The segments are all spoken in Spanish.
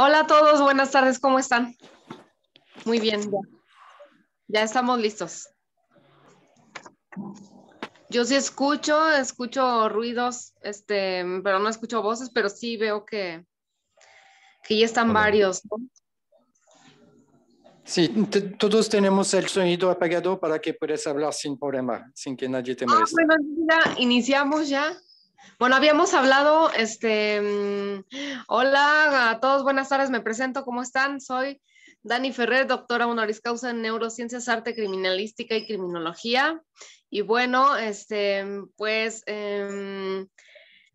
Hola a todos, buenas tardes, ¿cómo están? Muy bien, ya, estamos listos. Yo sí escucho, escucho ruidos, este, pero no escucho voces, pero sí veo que, que ya están varios. Sí, todos tenemos el sonido apagado para que puedas hablar sin problema, sin que nadie te ah, moleste. Ah, bueno, iniciamos ya. Bueno, habíamos hablado, este, mm, hola a todos, buenas tardes, me presento, ¿cómo están? Soy Dani Ferrer, doctora honoris causa en neurociencias, arte criminalística y criminología. Y bueno, este, pues em,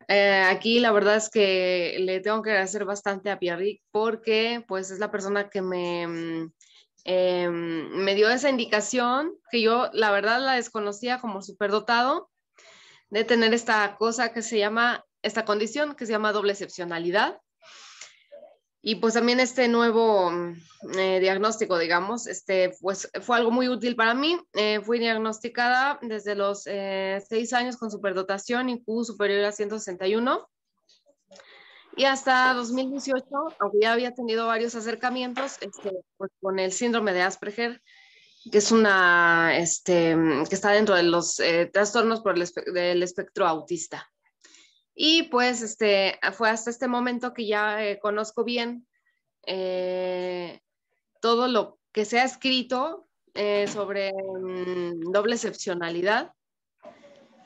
eh, aquí la verdad es que le tengo que agradecer bastante a Pierre porque pues es la persona que me, mm, em, me dio esa indicación que yo la verdad la desconocía como superdotado de tener esta cosa que se llama, esta condición que se llama doble excepcionalidad. Y pues también este nuevo mm, eh, diagnóstico, digamos, este, pues fue algo muy útil para mí. Eh, fui diagnosticada desde los eh, seis años con superdotación y Q superior a 161. Y hasta 2018, aunque ya había tenido varios acercamientos este, pues, con el síndrome de Asperger, que es una, este, mm, que está dentro de los eh, trastornos del espectro autista. Y pues este, fue hasta este momento que ya eh, conozco bien eh, todo lo que se ha escrito sobre mm, doble excepcionalidad,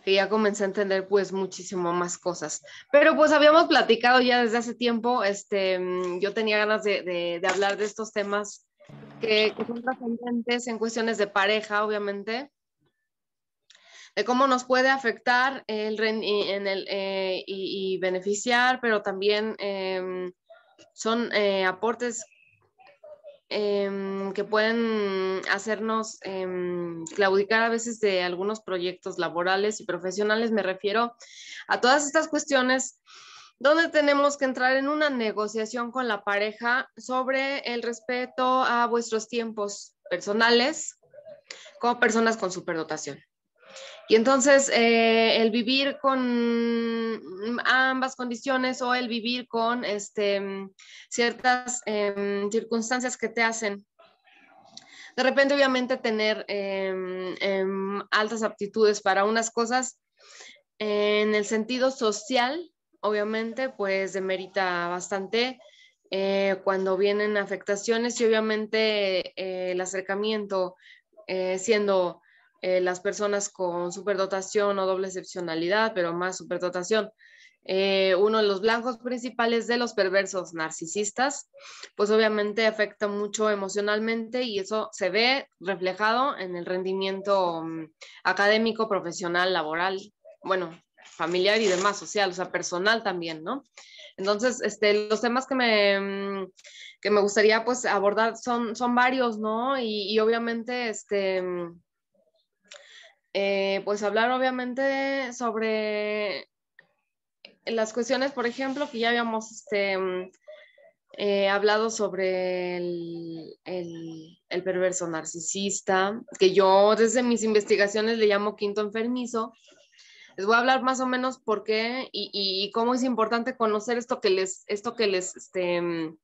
que ya comencé a entender pues muchísimo más cosas. Pero pues habíamos platicado ya desde hace tiempo, este, mm, yo tenía ganas de hablar de estos temas que, son trascendentes en cuestiones de pareja, obviamente, de cómo nos puede afectar el, en el, eh, y, beneficiar, pero también em, son eh, aportes em, que pueden hacernos em, claudicar a veces de algunos proyectos laborales y profesionales. Me refiero a todas estas cuestiones donde tenemos que entrar en una negociación con la pareja sobre el respeto a vuestros tiempos personales como personas con superdotación. Y entonces eh, el vivir con ambas condiciones o el vivir con este, ciertas em, circunstancias que te hacen de repente obviamente tener em, em, altas aptitudes para unas cosas en el sentido social obviamente pues demerita bastante eh, cuando vienen afectaciones y obviamente eh, el acercamiento eh, siendo las personas con superdotación o doble excepcionalidad, pero más superdotación, uno de los blancos principales de los perversos narcisistas, pues obviamente afecta mucho emocionalmente y eso se ve reflejado en el rendimiento mm, académico, profesional, laboral, bueno, familiar y demás, social, o sea, personal también, ¿no? Entonces, este, los temas que me, mm, gustaría pues abordar son, son varios, ¿no? Y, obviamente, este, mm, eh, pues hablar obviamente sobre las cuestiones, por ejemplo, que ya habíamos este, mm, eh, hablado sobre el, perverso narcisista, que yo desde mis investigaciones le llamo quinto enfermizo, les voy a hablar más o menos por qué y, cómo es importante conocer esto que les, esto que les, este, mm,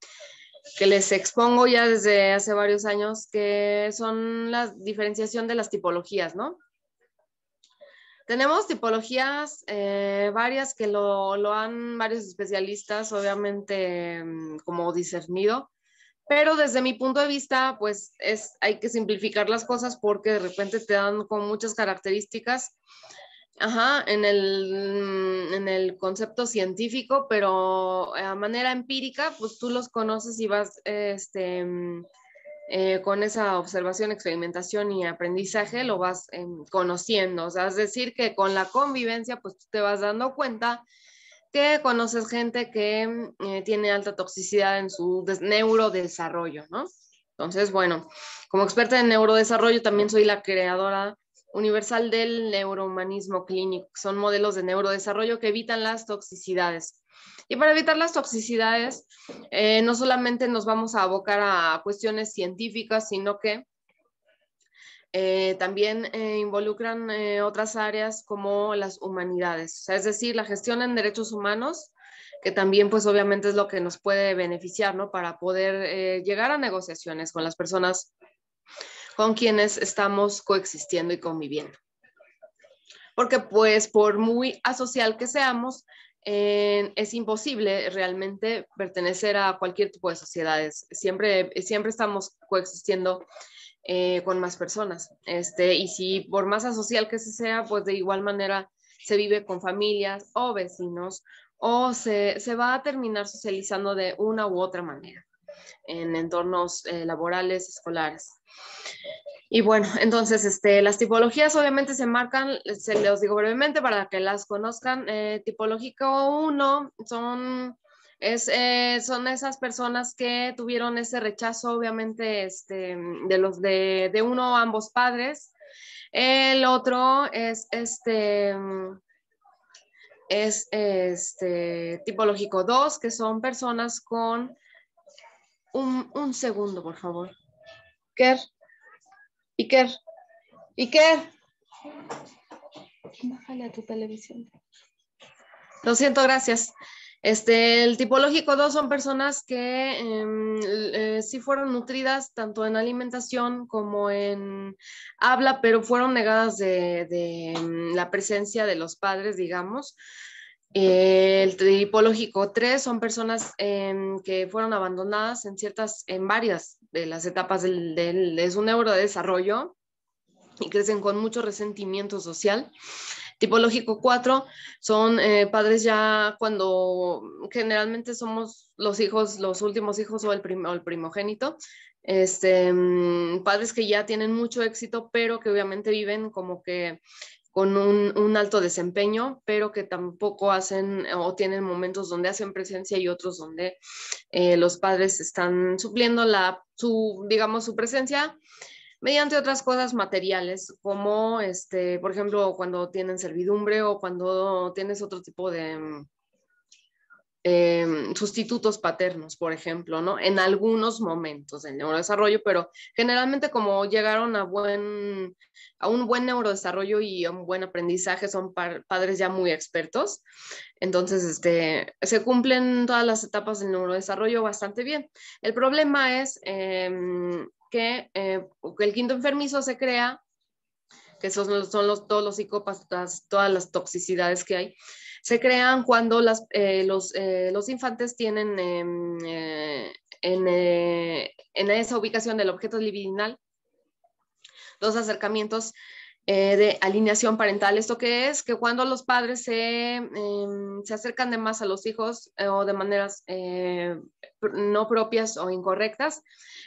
que les expongo ya desde hace varios años, que son la diferenciación de las tipologías, ¿no? Tenemos tipologías eh, varias que lo, lo, han varios especialistas, obviamente, mm, como discernido, pero desde mi punto de vista, pues es, hay que simplificar las cosas porque de repente te dan con muchas características Ajá, en el, en el concepto científico, pero a manera empírica, pues tú los conoces y vas este, mm, eh, con esa observación, experimentación y aprendizaje, lo vas em, conociendo. O sea, es decir, que con la convivencia, pues tú te vas dando cuenta que conoces gente que mm, eh, tiene alta toxicidad en su neurodesarrollo, ¿no? Entonces, bueno, como experta en neurodesarrollo, también soy la creadora universal del neurohumanismo clínico, son modelos de neurodesarrollo que evitan las toxicidades. Y para evitar las toxicidades, eh, no solamente nos vamos a abocar a cuestiones científicas, sino que eh, también eh, involucran otras áreas como las humanidades, es decir, la gestión en derechos humanos, que también pues obviamente es lo que nos puede beneficiar, Para poder llegar a negociaciones con las personas con quienes estamos coexistiendo y conviviendo. Porque pues por muy asocial que seamos, es imposible realmente pertenecer a cualquier tipo de sociedades. Siempre, siempre estamos coexistiendo eh, con más personas. Este, y si por más asocial que se sea, pues de igual manera se vive con familias o vecinos o se va a terminar socializando de una u otra manera en entornos eh, laborales, escolares. Y bueno, entonces este, las tipologías obviamente se marcan, se les digo brevemente para que las conozcan. Eh, tipológico 1 son, eh, son esas personas que tuvieron ese rechazo obviamente este, de los de, uno o ambos padres. El otro es este es este tipológico 2, que son personas con un, segundo, por favor. Iker, Iker, Iker. Bájale a tu televisión. Lo siento, gracias. Este, el tipológico 2 son personas que em, eh, sí fueron nutridas tanto en alimentación como en habla, pero fueron negadas de em, la presencia de los padres, digamos. El tipológico 3 son personas em, que fueron abandonadas en ciertas, en varias de las etapas del, su neurodesarrollo y crecen con mucho resentimiento social. Tipológico 4 son eh, padres ya cuando generalmente somos los hijos, los últimos hijos o el, el primogénito, este, mm, padres que ya tienen mucho éxito, pero que obviamente viven como que con un, alto desempeño, pero que tampoco hacen eh, o tienen momentos donde hacen presencia y otros donde eh, los padres están supliendo la, su, digamos, su presencia mediante otras cosas materiales, como, este, por ejemplo, cuando tienen servidumbre o cuando tienes otro tipo de, mm, Em, sustitutos paternos, por ejemplo, ¿no? En algunos momentos del neurodesarrollo, pero generalmente como llegaron a, buen, a un buen neurodesarrollo y a un buen aprendizaje, son padres ya muy expertos. Entonces, este, se cumplen todas las etapas del neurodesarrollo bastante bien. El problema es em, que, eh, el quinto enfermizo se crea, que son, son todos los psicópatas, todas las toxicidades que hay se crean cuando eh, eh, los, infantes tienen em, eh, en, esa ubicación del objeto libidinal dos acercamientos de alineación parental. ¿Esto qué es? Que cuando los padres se, em, acercan de más a los hijos o de maneras no propias o incorrectas,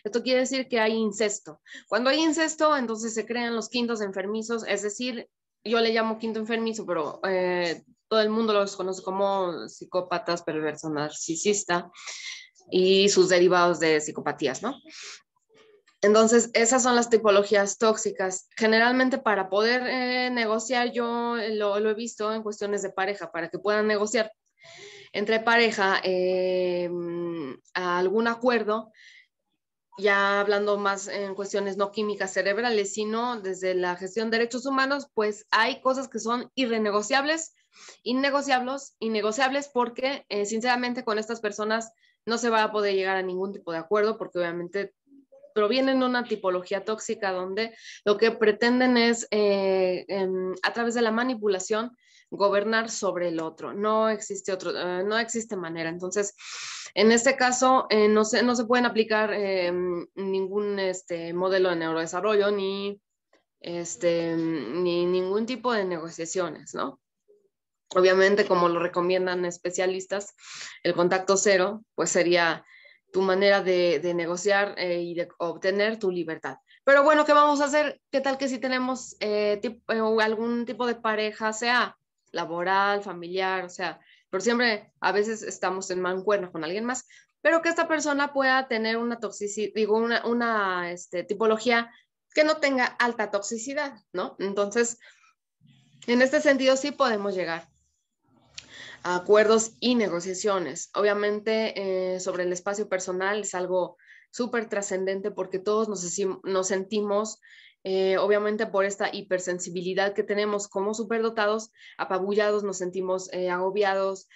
esto quiere decir que hay incesto. Cuando hay incesto, entonces se crean los quintos enfermizos, es decir, yo le llamo quinto enfermizo, pero todo el mundo los conoce como psicópatas, perversos, narcisista y sus derivados de psicopatías, ¿no? Entonces, esas son las tipologías tóxicas. Generalmente, para poder eh, negociar, yo lo, he visto en cuestiones de pareja, para que puedan negociar entre pareja eh, algún acuerdo, ya hablando más en cuestiones no químicas cerebrales, sino desde la gestión de derechos humanos, pues hay cosas que son irrenegociables innegociables, innegociables porque eh, sinceramente con estas personas no se va a poder llegar a ningún tipo de acuerdo porque obviamente provienen de una tipología tóxica donde lo que pretenden es eh, em, a través de la manipulación gobernar sobre el otro. No existe otro, eh, no existe manera. Entonces, en este caso no, se, no se pueden aplicar em, ningún este, modelo de neurodesarrollo ni, este, ni ningún tipo de negociaciones, ¿no? Obviamente, como lo recomiendan especialistas, el contacto cero, pues sería tu manera de, negociar eh, y de obtener tu libertad. Pero bueno, ¿qué vamos a hacer? ¿Qué tal que si tenemos eh, eh, algún tipo de pareja, sea laboral, familiar, o sea, por siempre a veces estamos en mancuerno con alguien más, pero que esta persona pueda tener una toxicidad, digo, una, este, tipología que no tenga alta toxicidad, ¿no? Entonces, en este sentido sí podemos llegar acuerdos y negociaciones. Obviamente, eh, sobre el espacio personal es algo súper trascendente porque todos nos, sentimos, eh, obviamente por esta hipersensibilidad que tenemos como superdotados, apabullados, nos sentimos eh, agobiados,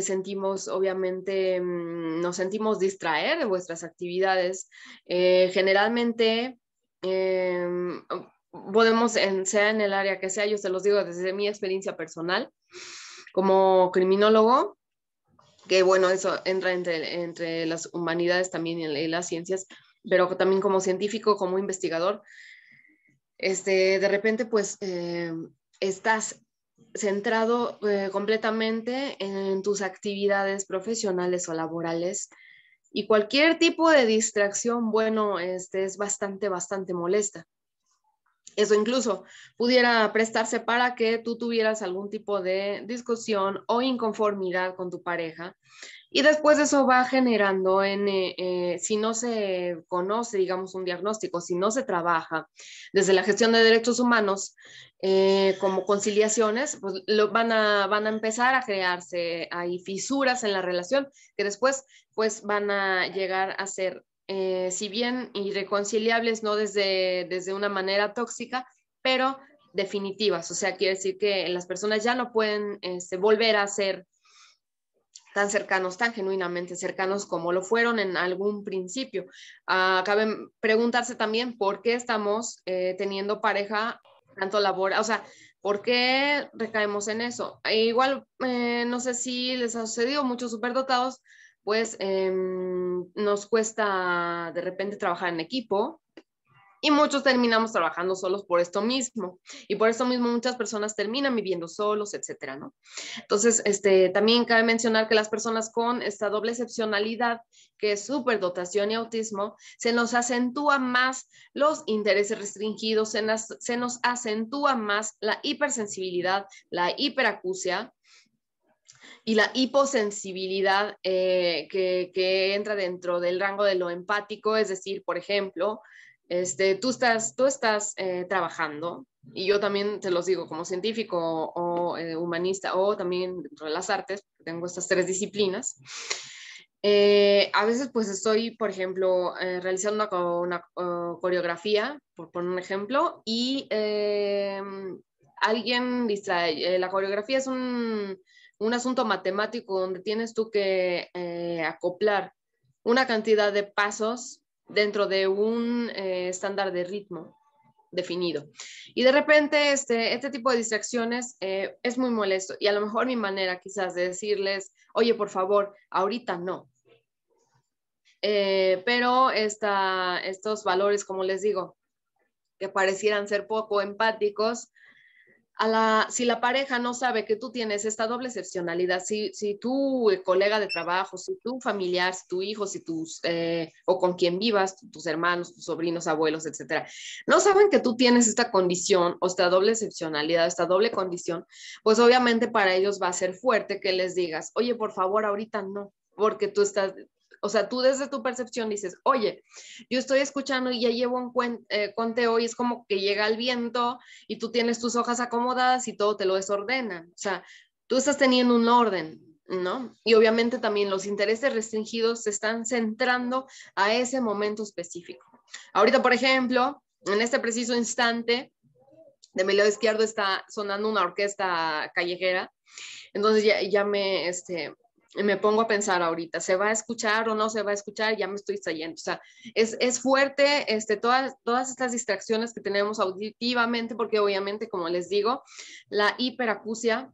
sentimos, obviamente, mm, nos sentimos distraer de vuestras actividades. generalmente, em, podemos, sea en el área que sea, yo se los digo desde mi experiencia personal, como criminólogo, que bueno, eso entra entre, entre las humanidades también y las ciencias, pero también como científico, como investigador, este, de repente pues eh, estás centrado eh, completamente en tus actividades profesionales o laborales y cualquier tipo de distracción, bueno, este, es bastante, bastante molesta eso incluso pudiera prestarse para que tú tuvieras algún tipo de discusión o inconformidad con tu pareja. Y después eso va generando, en, eh, eh, si no se conoce, digamos, un diagnóstico, si no se trabaja desde la gestión de derechos humanos eh, como conciliaciones, pues lo, van, a, van a empezar a crearse, hay fisuras en la relación que después pues van a llegar a ser eh, si bien irreconciliables, no desde, desde una manera tóxica, pero definitivas. O sea, quiere decir que las personas ya no pueden este, volver a ser tan cercanos, tan genuinamente cercanos como lo fueron en algún principio. acaben ah, cabe preguntarse también por qué estamos eh, teniendo pareja tanto laboral, o sea, ¿por qué recaemos en eso? E igual, eh, no sé si les ha sucedido, muchos superdotados pues em, nos cuesta de repente trabajar en equipo, y muchos terminamos trabajando solos por esto mismo. Y por esto mismo muchas personas terminan viviendo solos, etcétera, ¿no? Entonces, este, también cabe mencionar que las personas con esta doble excepcionalidad, que es superdotación y autismo, se nos acentúan más los intereses restringidos, se nos, se nos acentúa más la hipersensibilidad, la hiperacusia, y la hiposensibilidad eh, que, que, entra dentro del rango de lo empático, es decir, por ejemplo, este, tú estás, tú estás eh, trabajando, y yo también te los digo como científico o, eh, humanista o también dentro de las artes, tengo estas tres disciplinas. a veces pues estoy, por ejemplo, realizando una, una coreografía, por poner un ejemplo, y alguien distrae. la coreografía es un, un asunto matemático donde tienes tú que eh, acoplar una cantidad de pasos dentro de un eh, estándar de ritmo definido. Y de repente este, este tipo de distracciones eh, es muy molesto y a lo mejor mi manera quizás de decirles, oye, por favor, ahorita no. pero esta, estos valores, como les digo, que parecieran ser poco empáticos, si la pareja no sabe que tú tienes esta doble excepcionalidad, si, si tu eh, colega de trabajo, si tu familiar, si tu hijo, si tus, eh, o con quien vivas, tus hermanos, tus sobrinos, abuelos, etcétera, no saben que tú tienes esta condición o esta doble excepcionalidad, esta doble condición, pues obviamente para ellos va a ser fuerte que les digas, oye, por favor, ahorita no, porque tú estás, o sea, tú desde tu percepción dices, oye, yo estoy escuchando y ya llevo un conteo eh, y es como que llega el viento y tú tienes tus hojas acomodadas y todo te lo desordena. O sea, tú estás teniendo un orden, ¿no? Y obviamente también los intereses restringidos se están centrando a ese momento específico. Ahorita, por ejemplo, en este preciso instante, de mi lado izquierdo está sonando una orquesta callejera. Entonces ya, ya me, este, me pongo a pensar ahorita, ¿se va a escuchar o no se va a escuchar? Ya me estoy saliendo. O sea, es, fuerte este, todas, todas estas distracciones que tenemos auditivamente, porque obviamente, como les digo, la hiperacusia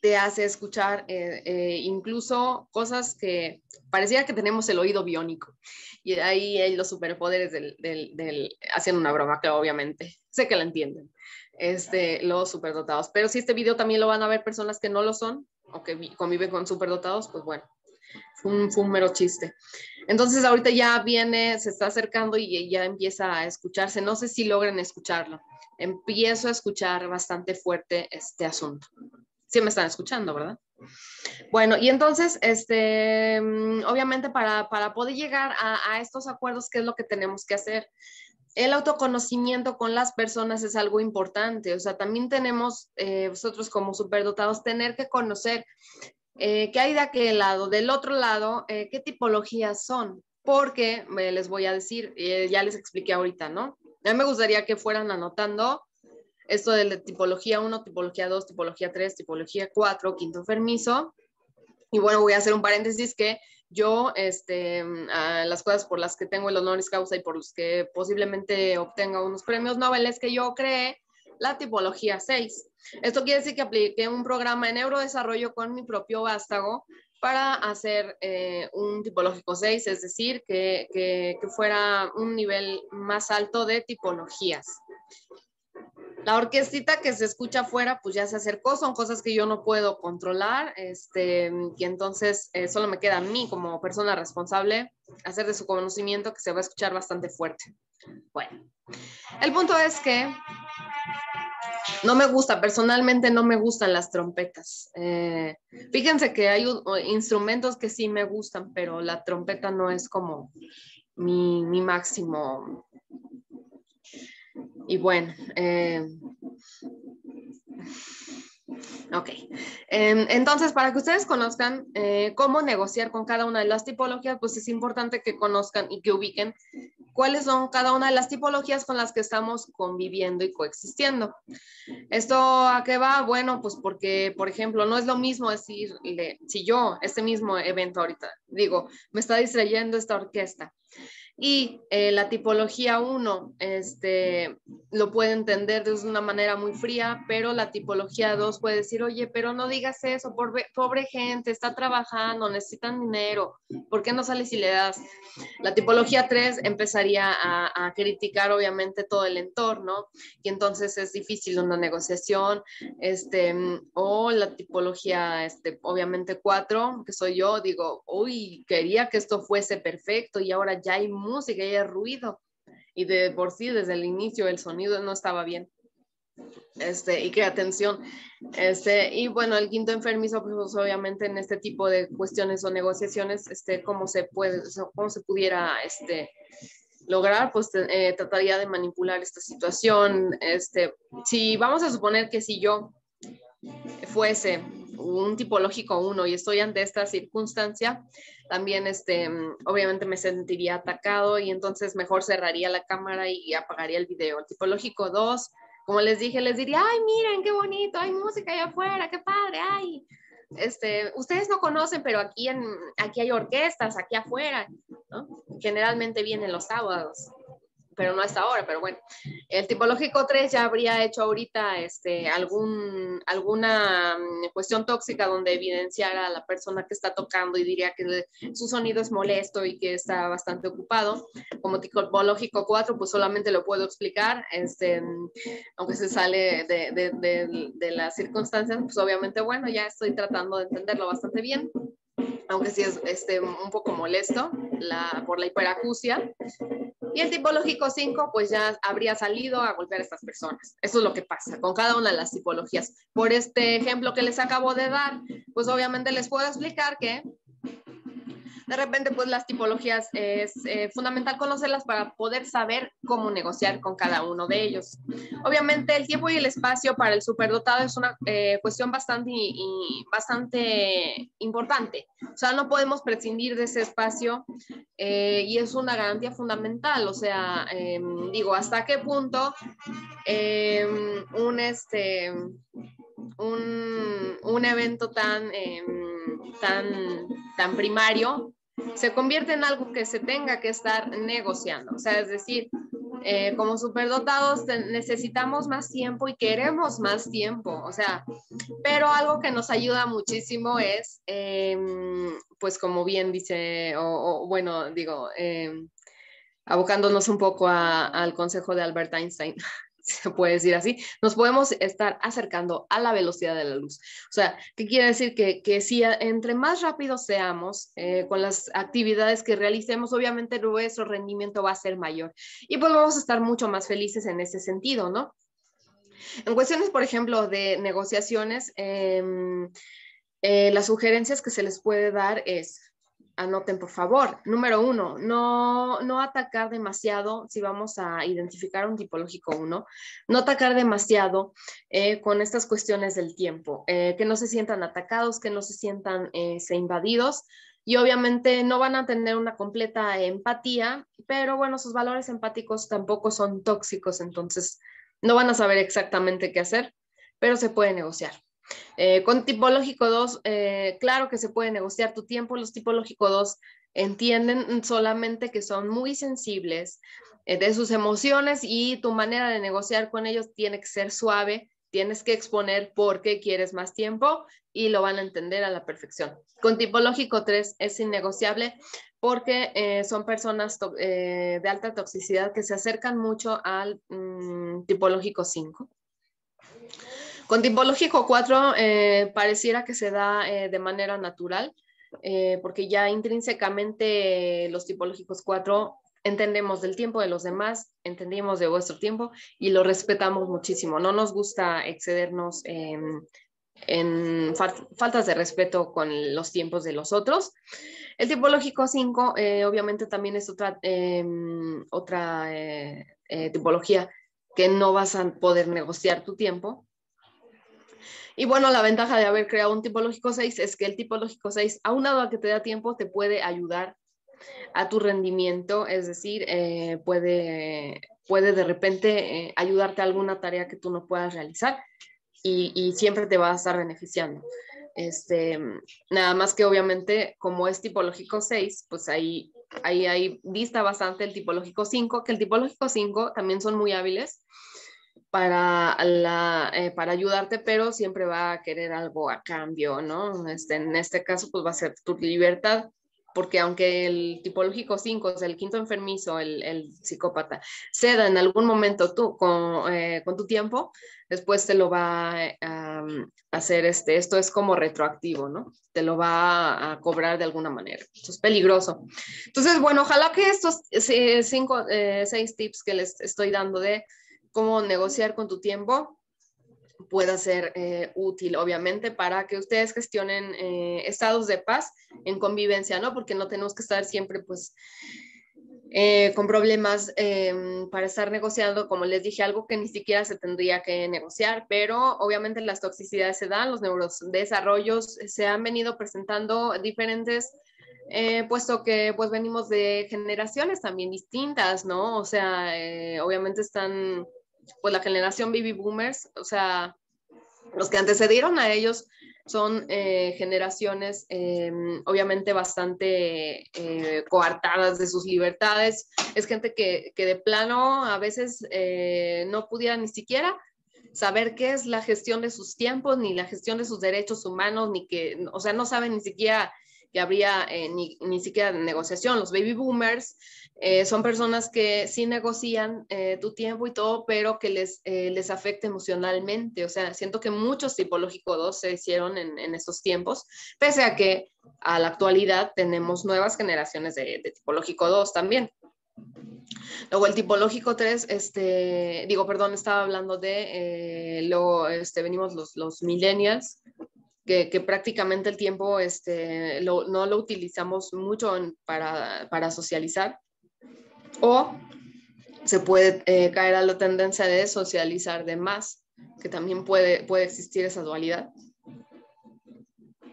te hace escuchar eh, eh, incluso cosas que parecía que tenemos el oído biónico. Y ahí hay los superpoderes del, del, hacen una broma, que obviamente sé que la entienden, este, los superdotados. Pero si este video también lo van a ver personas que no lo son, o que convive con superdotados, pues bueno, fue un, mero chiste. Entonces ahorita ya viene, se está acercando y ya empieza a escucharse. No sé si logran escucharlo. Empiezo a escuchar bastante fuerte este asunto. Sí me están escuchando, ¿verdad? Bueno, y entonces, este, mm, obviamente para, poder llegar a, a estos acuerdos, ¿qué es lo que tenemos que hacer? el autoconocimiento con las personas es algo importante, o sea, también tenemos eh, nosotros como superdotados tener que conocer eh, qué hay de aquel lado, del otro lado, eh, qué tipologías son, porque les voy a decir, ya les expliqué ahorita, ¿no? A me gustaría que fueran anotando esto de tipología 1, tipología 2, tipología 3, tipología 4, quinto permiso. Y bueno, voy a hacer un paréntesis que yo este, mm, a las cosas por las que tengo el honoris causa y por los que posiblemente obtenga unos premios Nobel es que yo creé la tipología 6. Esto quiere decir que apliqué un programa en neurodesarrollo con mi propio vástago para hacer eh, un tipológico 6, es decir, que, que fuera un nivel más alto de tipologías la orquestita que se escucha afuera, pues ya se acercó, son cosas que yo no puedo controlar, este, y entonces eh, solo me queda a mí como persona responsable hacer de su conocimiento que se va a escuchar bastante fuerte. Bueno, el punto es que no me gusta, personalmente no me gustan las trompetas. Eh, fíjense que hay instrumentos que sí me gustan, pero la trompeta no es como mi máximo y bueno, eh, ok. Em, entonces, para que ustedes conozcan eh, cómo negociar con cada una de las tipologías, pues es importante que conozcan y que ubiquen cuáles son cada una de las tipologías con las que estamos conviviendo y coexistiendo. ¿Esto a qué va? Bueno, pues porque, por ejemplo, no es lo mismo decirle, si yo, este mismo evento ahorita, digo, me está distrayendo esta orquesta. Y eh, la tipología 1 este, lo puede entender de una manera muy fría, pero la tipología 2 puede decir, oye, pero no digas eso, pobre, pobre gente, está trabajando, necesitan dinero, ¿por qué no sales y le das? La tipología 3 empezaría a, criticar obviamente todo el entorno y entonces es difícil una negociación, este, o la tipología, este, obviamente 4, que soy yo, digo, uy, quería que esto fuese perfecto y ahora ya hay música y el ruido. Y de por sí, desde el inicio, el sonido no estaba bien. Este, y qué atención. Este, y bueno, el quinto enfermizo, pues obviamente en este tipo de cuestiones o negociaciones, este, cómo se puede, cómo se pudiera, este, lograr, pues eh, trataría de manipular esta situación. Este, si vamos a suponer que si yo fuese un tipológico uno y estoy ante esta circunstancia, también este, obviamente me sentiría atacado y entonces mejor cerraría la cámara y apagaría el video. El tipológico dos como les dije, les diría, ay, miren, qué bonito, hay música allá afuera, qué padre, ay. Este, ustedes no conocen, pero aquí, en, aquí hay orquestas, aquí afuera, Generalmente vienen los sábados pero no hasta ahora, pero bueno. El tipológico 3 ya habría hecho ahorita este, algún, alguna mm, cuestión tóxica donde evidenciara a la persona que está tocando y diría que su sonido es molesto y que está bastante ocupado. Como tipológico 4, pues solamente lo puedo explicar, este, aunque se sale de, de, de, de las circunstancias, pues obviamente, bueno, ya estoy tratando de entenderlo bastante bien aunque sí es este, un poco molesto la, por la hiperacusia. Y el tipológico 5, pues ya habría salido a golpear a estas personas. Eso es lo que pasa con cada una de las tipologías. Por este ejemplo que les acabo de dar, pues obviamente les puedo explicar que de repente pues las tipologías es eh, fundamental conocerlas para poder saber cómo negociar con cada uno de ellos. Obviamente el tiempo y el espacio para el superdotado es una eh, cuestión bastante, bastante importante. O sea, no podemos prescindir de ese espacio eh, y es una garantía fundamental. O sea, em, digo, hasta qué punto em, un este... Un, evento tan, em, tan, tan primario se convierte en algo que se tenga que estar negociando. O sea, es decir, eh, como superdotados necesitamos más tiempo y queremos más tiempo, o sea, pero algo que nos ayuda muchísimo es, em, pues como bien dice, o, bueno, digo, em, abocándonos un poco al consejo de Albert Einstein, se puede decir así, nos podemos estar acercando a la velocidad de la luz. O sea, ¿qué quiere decir? Que, si entre más rápido seamos eh, con las actividades que realicemos, obviamente nuestro rendimiento va a ser mayor y pues vamos a estar mucho más felices en ese sentido, ¿no? En cuestiones, por ejemplo, de negociaciones, em, eh, las sugerencias que se les puede dar es anoten por favor. Número uno, no, atacar demasiado, si vamos a identificar un tipológico uno, no atacar demasiado eh, con estas cuestiones del tiempo, eh, que no se sientan atacados, que no se sientan eh, invadidos. Y obviamente no van a tener una completa empatía, pero bueno, sus valores empáticos tampoco son tóxicos, entonces no van a saber exactamente qué hacer, pero se puede negociar. Eh, con tipológico 2, eh, claro que se puede negociar tu tiempo. Los tipológico 2 entienden solamente que son muy sensibles eh, de sus emociones y tu manera de negociar con ellos tiene que ser suave. Tienes que exponer por qué quieres más tiempo y lo van a entender a la perfección. Con tipológico 3 es innegociable porque son personas de alta toxicidad que se acercan mucho al mm, tipológico 5 con tipológico 4 eh, pareciera que se da eh, de manera natural, eh, porque ya intrínsecamente los tipológicos 4 entendemos del tiempo de los demás, entendemos de vuestro tiempo y lo respetamos muchísimo. No nos gusta excedernos en faltas de respeto con los tiempos de los otros. El tipológico 5 obviamente también es otra, em, otra tipología que no vas a poder negociar tu tiempo y bueno, la ventaja de haber creado un tipológico 6 es que el tipológico 6, aunado a que te da tiempo, te puede ayudar a tu rendimiento, es decir, eh, puede, puede de repente eh, ayudarte a alguna tarea que tú no puedas realizar y, siempre te va a estar beneficiando. Este, nada más que obviamente como es tipológico 6, pues ahí, ahí, ahí dista bastante el tipológico 5, que el tipológico 5 también son muy hábiles para, la, eh, para ayudarte, pero siempre va a querer algo a cambio, ¿no? Este, en este caso, pues va a ser tu libertad, porque aunque el tipológico 5, es el quinto enfermizo, el, psicópata, ceda en algún momento tú con, eh, con tu tiempo, después te lo va eh, a hacer, este, esto es como retroactivo, ¿no? Te lo va a cobrar de alguna manera. Eso es peligroso. Entonces, bueno, ojalá que estos cinco, eh, seis tips que les estoy dando de cómo negociar con tu tiempo pueda ser eh, útil, obviamente, para que ustedes gestionen eh, estados de paz en convivencia, ¿no? Porque no tenemos que estar siempre, pues, eh, con problemas em, para estar negociando, como les dije, algo que ni siquiera se tendría que negociar, pero obviamente las toxicidades se dan, los neurodesarrollos se han venido presentando diferentes puesto que pues venimos de generaciones también distintas, ¿no? O sea, obviamente están pues la generación baby boomers, o sea, los que antecedieron a ellos son eh, generaciones em, obviamente bastante eh, coartadas de sus libertades. Es gente que, de plano a veces eh, no pudiera ni siquiera saber qué es la gestión de sus tiempos, ni la gestión de sus derechos humanos, ni que, o sea, no saben ni siquiera que habría ni siquiera negociación. Los baby boomers eh, son personas que sí negocian eh, tu tiempo y todo, pero que les, eh, les afecta emocionalmente. O sea, siento que muchos tipológico 2 se hicieron en, en estos tiempos, pese a que a la actualidad tenemos nuevas generaciones de, de tipológico 2 también. Luego el tipológico 3, este, digo, perdón, estaba hablando de, luego este, venimos los, los millennials, que, prácticamente el tiempo este, no lo utilizamos mucho para, para, socializar. O se puede eh, caer a la tendencia de socializar de más, que también puede, puede existir esa dualidad.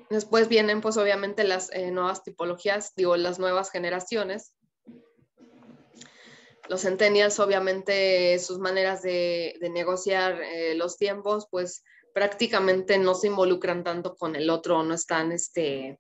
Después vienen pues obviamente las eh, nuevas tipologías, digo, las nuevas generaciones. Los centennials obviamente sus maneras de, negociar eh, los tiempos pues prácticamente no se involucran tanto con el otro, no están este,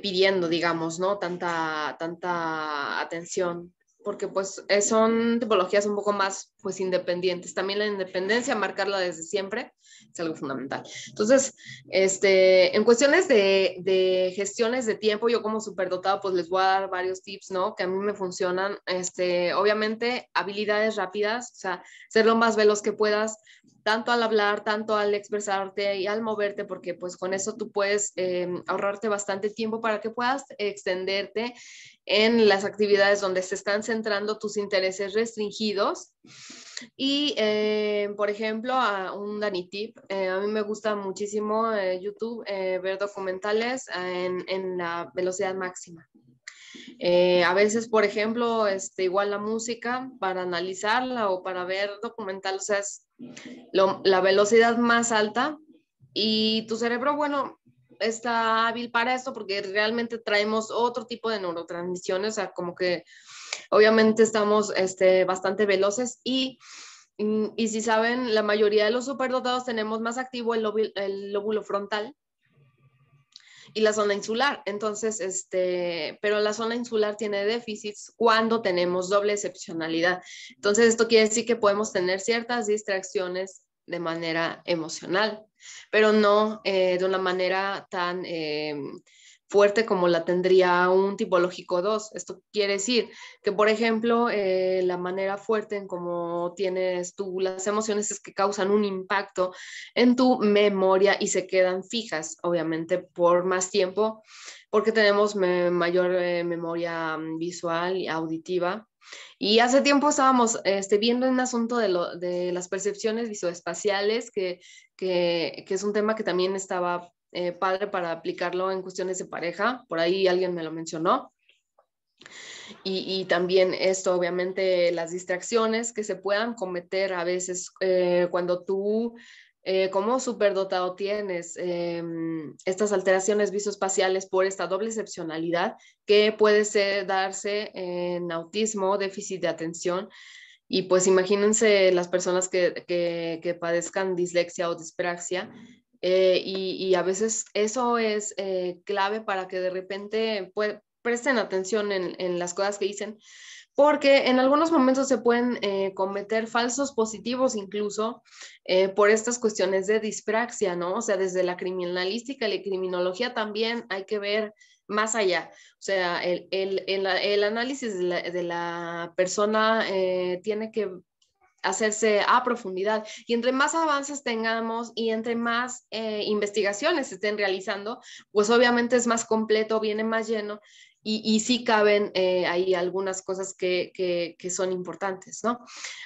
pidiendo, digamos, ¿no? Tanta, tanta atención porque pues eh, son tipologías un poco más pues independientes. También la independencia, marcarla desde siempre, es algo fundamental. Entonces, este, en cuestiones de, de gestiones de tiempo, yo como superdotado pues les voy a dar varios tips, ¿no? Que a mí me funcionan, este, obviamente habilidades rápidas, o sea, ser lo más veloz que puedas, tanto al hablar, tanto al expresarte y al moverte, porque pues con eso tú puedes eh, ahorrarte bastante tiempo para que puedas extenderte en las actividades donde se están centrando tus intereses restringidos. Y, eh, por ejemplo, a un Dani Tip, eh, a mí me gusta muchísimo YouTube ver documentales en, en la velocidad máxima. Eh, a veces, por ejemplo, este, igual la música, para analizarla o para ver documental, o sea, es la velocidad más alta y tu cerebro, bueno, está hábil para esto porque realmente traemos otro tipo de neurotransmisiones, o sea, como que obviamente estamos este, bastante veloces y, y, si saben, la mayoría de los superdotados tenemos más activo el lóbulo frontal, y la zona insular. Entonces, este, pero la zona insular tiene déficits cuando tenemos doble excepcionalidad. Entonces, esto quiere decir que podemos tener ciertas distracciones de manera emocional, pero no eh, de una manera tan... Eh, fuerte como la tendría un tipológico 2. Esto quiere decir que, por ejemplo, eh, la manera fuerte en cómo tienes tú las emociones es que causan un impacto en tu memoria y se quedan fijas, obviamente, por más tiempo, porque tenemos mayor eh, memoria visual y auditiva. Y hace tiempo estábamos este, viendo un asunto de, lo, de las percepciones visoespaciales, que, que, que es un tema que también estaba eh, padre para aplicarlo en cuestiones de pareja, por ahí alguien me lo mencionó. Y, también esto, obviamente, las distracciones que se puedan cometer a veces eh, cuando tú, eh, como superdotado, tienes estas alteraciones visoespaciales por esta doble excepcionalidad que puede ser, darse en autismo, déficit de atención. Y pues imagínense las personas que, que padezcan dislexia o dispraxia, eh, y, a veces eso es eh, clave para que de repente pues, presten atención en, las cosas que dicen, porque en algunos momentos se pueden eh, cometer falsos positivos incluso por estas cuestiones de dispraxia, ¿no? O sea, desde la criminalística y la criminología también hay que ver más allá. O sea, el, el, análisis de la, de la persona tiene que hacerse a profundidad. Y entre más avances tengamos y entre más eh, investigaciones se estén realizando, pues obviamente es más completo, viene más lleno y, y sí caben eh, ahí algunas cosas que, son importantes, ¿no?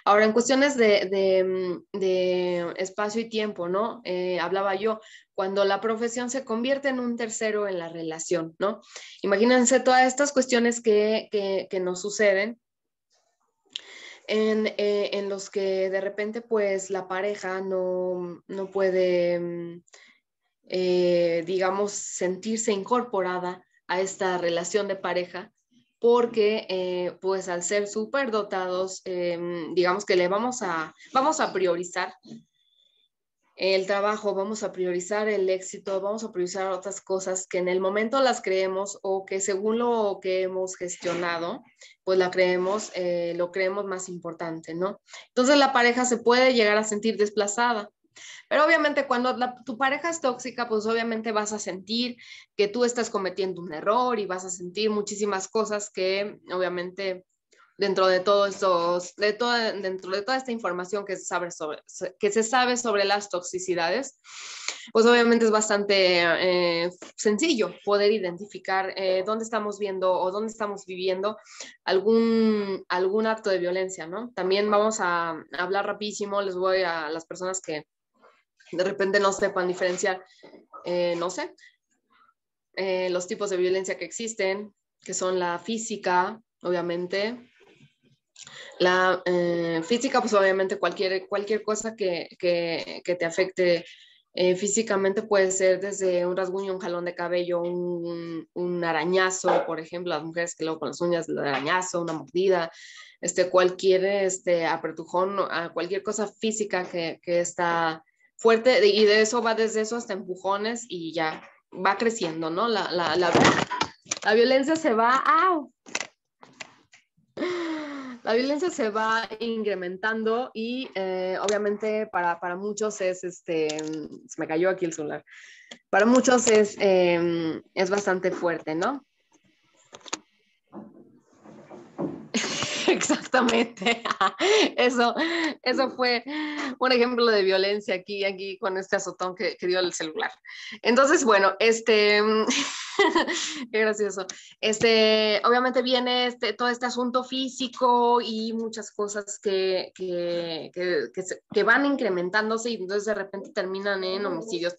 Ahora, en cuestiones de, mm, espacio y tiempo, ¿no? Eh, hablaba yo, cuando la profesión se convierte en un tercero en la relación, ¿no? Imagínense todas estas cuestiones que, que nos suceden en, eh, en, los que de repente pues la pareja no, no puede, mm, eh, digamos, sentirse incorporada a esta relación de pareja porque eh, pues al ser dotados, digamos que le vamos a, vamos a priorizar el trabajo, vamos a priorizar el éxito, vamos a priorizar otras cosas que en el momento las creemos o que según lo que hemos gestionado, pues la creemos, eh, lo creemos más importante, ¿no? Entonces la pareja se puede llegar a sentir desplazada. Pero obviamente cuando tu pareja es tóxica, pues obviamente vas a sentir que tú estás cometiendo un error y vas a sentir muchísimas cosas que obviamente dentro de todo de dentro de toda esta información que se, sabe sobre, que se sabe sobre las toxicidades, pues obviamente es bastante eh, sencillo poder identificar eh, dónde estamos viendo o dónde estamos viviendo algún, algún acto de violencia, ¿no? También vamos a hablar rapidísimo, les voy a las personas que de repente no sepan diferenciar, eh, no sé, los tipos de violencia que existen, que son la física, obviamente, la eh, física, pues obviamente cualquier, cualquier cosa que, que, que te afecte eh, físicamente puede ser desde un rasguño, un jalón de cabello, un, un, arañazo, por ejemplo, las mujeres que luego con las uñas, el arañazo, una mordida, este, cualquier este, apretujón, cualquier cosa física que, que está fuerte y de eso va desde eso hasta empujones y ya va creciendo, ¿no? La, la, la, la violencia se va. ¡Au! la violencia se va incrementando y eh, obviamente para, para, muchos es, este, se me cayó aquí el celular, para muchos es, em, es bastante fuerte, ¿no? Exactamente. Eso, eso fue un ejemplo de violencia aquí, aquí con este azotón que, que dio el celular. Entonces, bueno, este, mm, qué gracioso. Este, obviamente viene este, todo este asunto físico y muchas cosas que, que, van incrementándose y entonces de repente terminan en homicidios.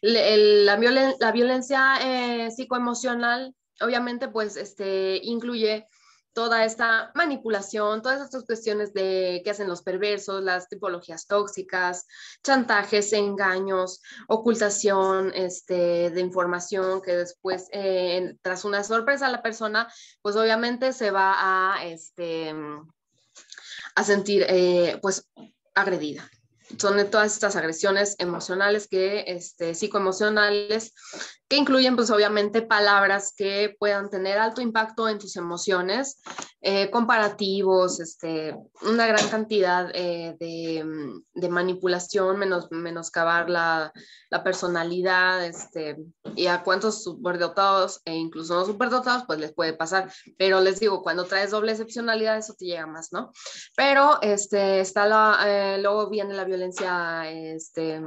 la, violencia eh, psicoemocional, obviamente, pues, este, incluye toda esta manipulación, todas estas cuestiones de qué hacen los perversos, las tipologías tóxicas, chantajes, engaños, ocultación este, de información que después, eh, tras una sorpresa a la persona, pues obviamente se va a, este, a sentir eh, pues agredida son todas estas agresiones emocionales que, este, psicoemocionales, que incluyen pues obviamente palabras que puedan tener alto impacto en tus emociones, eh, comparativos, este, una gran cantidad eh, de, manipulación, menos, menoscabar la, personalidad, este, y a cuántos superdotados e incluso no superdotados pues les puede pasar, pero les digo, cuando traes doble excepcionalidad eso te llega más, ¿no? Pero este, está la, eh, luego viene la violencia, este,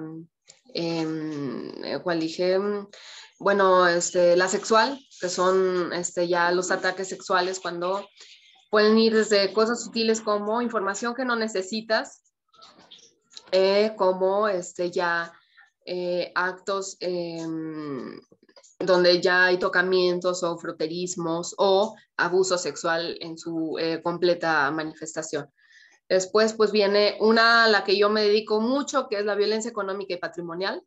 em, ¿cuál dije? bueno, este, la sexual, que son este, ya los ataques sexuales cuando pueden ir desde cosas sutiles como información que no necesitas, eh, como este, ya eh, actos em, donde ya hay tocamientos o froterismos o abuso sexual en su eh, completa manifestación. Después, pues viene una a la que yo me dedico mucho, que es la violencia económica y patrimonial,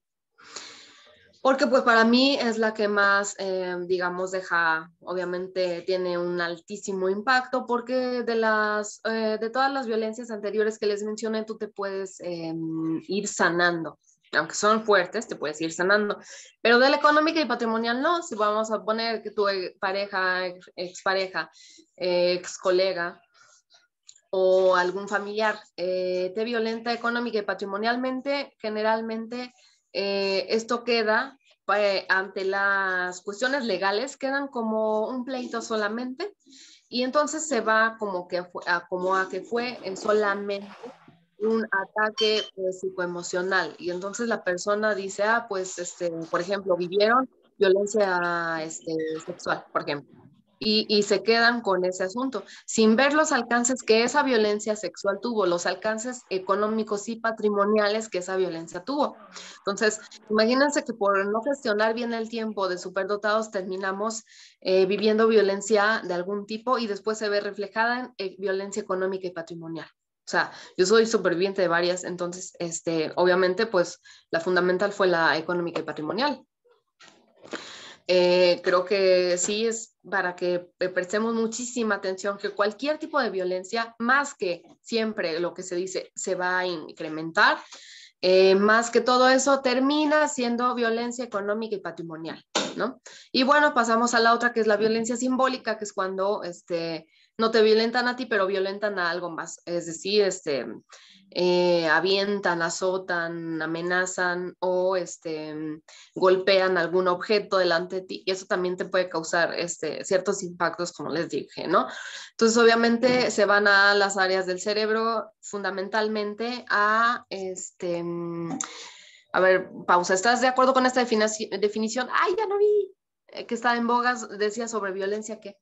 porque pues para mí es la que más, eh, digamos, deja, obviamente tiene un altísimo impacto, porque de, las, eh, de todas las violencias anteriores que les mencioné, tú te puedes eh, ir sanando. Aunque son fuertes, te puedes ir sanando. Pero de la económica y patrimonial no. Si vamos a poner que tu e, pareja, expareja, ex colega o algún familiar te violenta económica y patrimonialmente, generalmente eh, esto queda eh, ante las cuestiones legales, quedan como un pleito solamente y entonces se va como, que a, como a que fue en solamente un ataque eh, psicoemocional y entonces la persona dice, ah, pues, este, por ejemplo, vivieron violencia este, sexual, por ejemplo. Y, se quedan con ese asunto, sin ver los alcances que esa violencia sexual tuvo, los alcances económicos y patrimoniales que esa violencia tuvo. Entonces, imagínense que por no gestionar bien el tiempo de superdotados terminamos eh, viviendo violencia de algún tipo y después se ve reflejada en eh, violencia económica y patrimonial. O sea, yo soy superviviente de varias, entonces, este, obviamente, pues la fundamental fue la económica y patrimonial, eh, creo que sí es para que eh, prestemos muchísima atención que cualquier tipo de violencia, más que siempre lo que se dice, se va a incrementar. Eh, más que todo eso termina siendo violencia económica y patrimonial, ¿no? Y bueno, pasamos a la otra que es la violencia simbólica, que es cuando este, no te violentan a ti, pero violentan a algo más. Es decir, este, eh, avientan, azotan, amenazan o este, golpean algún objeto delante de ti. Y eso también te puede causar este, ciertos impactos, como les dije, ¿no? Entonces, obviamente, se van a las áreas del cerebro, fundamentalmente a este. A ver, pausa. ¿Estás de acuerdo con esta definición? Ay, ya no vi eh, que está en bogas, decía sobre violencia, que...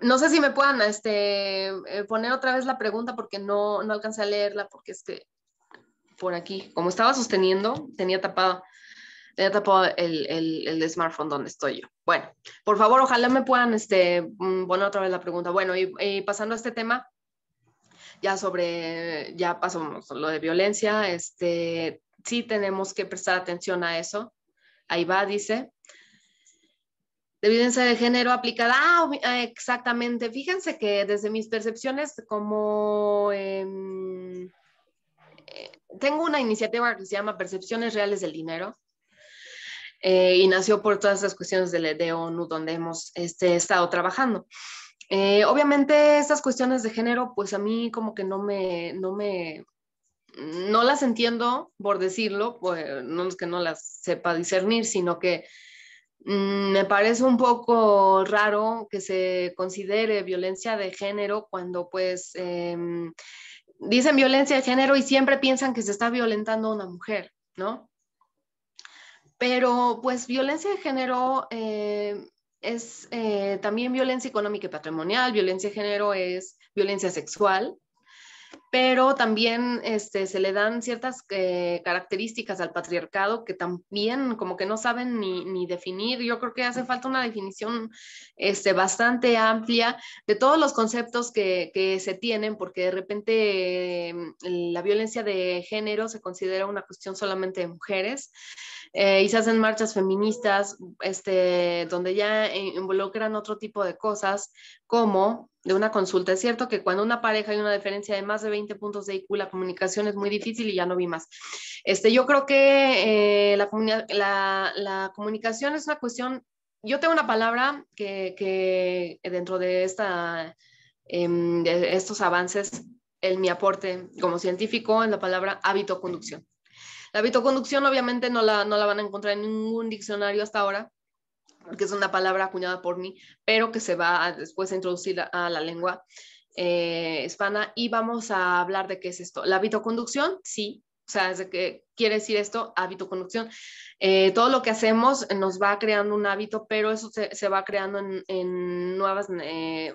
No sé si me puedan este, eh, poner otra vez la pregunta porque no, no alcancé a leerla, porque es que por aquí, como estaba sosteniendo, tenía tapado, tapado el, smartphone donde estoy yo. Bueno, por favor, ojalá me puedan este, mm, poner otra vez la pregunta. Bueno, y, pasando a este tema, ya sobre, ya pasamos lo de violencia, este, sí tenemos que prestar atención a eso. Ahí va, dice, de violencia de género aplicada. Ah, ah, exactamente. Fíjense que desde mis percepciones, como em, eh, tengo una iniciativa que se llama Percepciones Reales del Dinero. Eh, y nació por todas las cuestiones de, de ONU donde hemos este, estado trabajando. Eh, obviamente estas cuestiones de género, pues a mí como que no me, no me, no las entiendo, por decirlo, pues, no es que no las sepa discernir, sino que Mm, me parece un poco raro que se considere violencia de género cuando pues em, dicen violencia de género y siempre piensan que se está violentando a una mujer, ¿no? Pero pues violencia de género eh, es eh, también violencia económica y patrimonial, violencia de género es violencia sexual, pero también este, se le dan ciertas eh, características al patriarcado que también como que no saben ni, definir. Yo creo que hace falta una definición este, bastante amplia de todos los conceptos que, se tienen, porque de repente em, la violencia de género se considera una cuestión solamente de mujeres. Eh, y se hacen marchas feministas, este, donde ya eh, involucran otro tipo de cosas, como de una consulta. Es cierto que cuando una pareja hay una diferencia de más de 20 puntos de IQ, la comunicación es muy difícil y ya no vi más. Este, yo creo que eh, la, la, comunicación es una cuestión yo tengo una palabra que, dentro de, esta, em, de estos avances, en mi aporte como científico, en la palabra hábito conducción. La bitoconducción obviamente no la, van a encontrar en ningún diccionario hasta ahora, porque es una palabra acuñada por mí, pero que se va después a introducir a, la lengua eh, hispana y vamos a hablar de qué es esto. La bitoconducción, sí, o sea, desde que quiere decir esto, hábito conducción. Eh, todo lo que hacemos nos va creando un hábito, pero eso se, va creando en, nuevas, eh,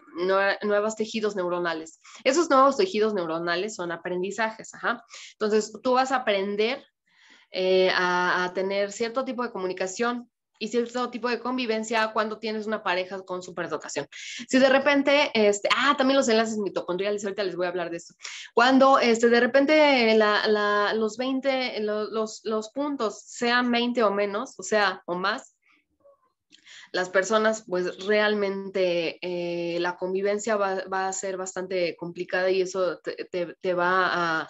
nuevos tejidos neuronales. Esos nuevos tejidos neuronales son aprendizajes, Entonces, tú vas a aprender eh, a, tener cierto tipo de comunicación y cierto tipo de convivencia cuando tienes una pareja con superdotación. Si de repente, este, ah, también los enlaces mitocondriales, ahorita les voy a hablar de eso Cuando este, de repente los 20, los, puntos sean 20 o menos, o sea, o más, las personas, pues realmente eh, la convivencia va, a ser bastante complicada y eso te va a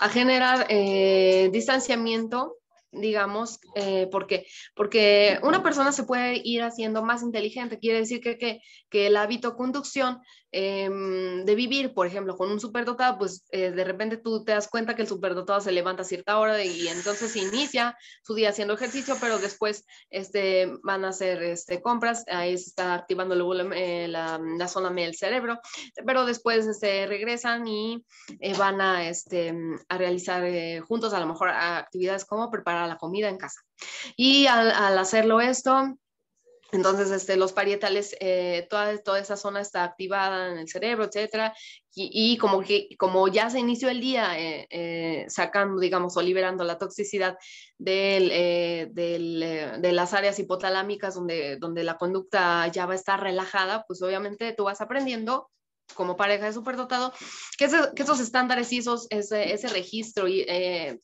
a generar eh, distanciamiento, digamos, eh, porque, porque una persona se puede ir haciendo más inteligente, quiere decir que, que, que el hábito conducción Em, de vivir, por ejemplo, con un superdotado, pues eh, de repente tú te das cuenta que el superdotado se levanta a cierta hora y entonces inicia su día haciendo ejercicio, pero después este, van a hacer este, compras, ahí se está activando luego eh, la, zona la, zona del cerebro, pero después este, regresan y eh, van a, este, a realizar juntos a lo mejor actividades como preparar la comida en casa. Y al hacerlo esto, entonces, este, los parietales, eh, toda, esa zona está activada en el cerebro, etcétera, y, como, que, como ya se inició el día eh, eh, sacando, digamos, o liberando la toxicidad de las áreas hipotalámicas donde, la conducta ya va a estar relajada, pues obviamente tú vas aprendiendo como pareja de superdotado, que, que esos estándares y ese registro y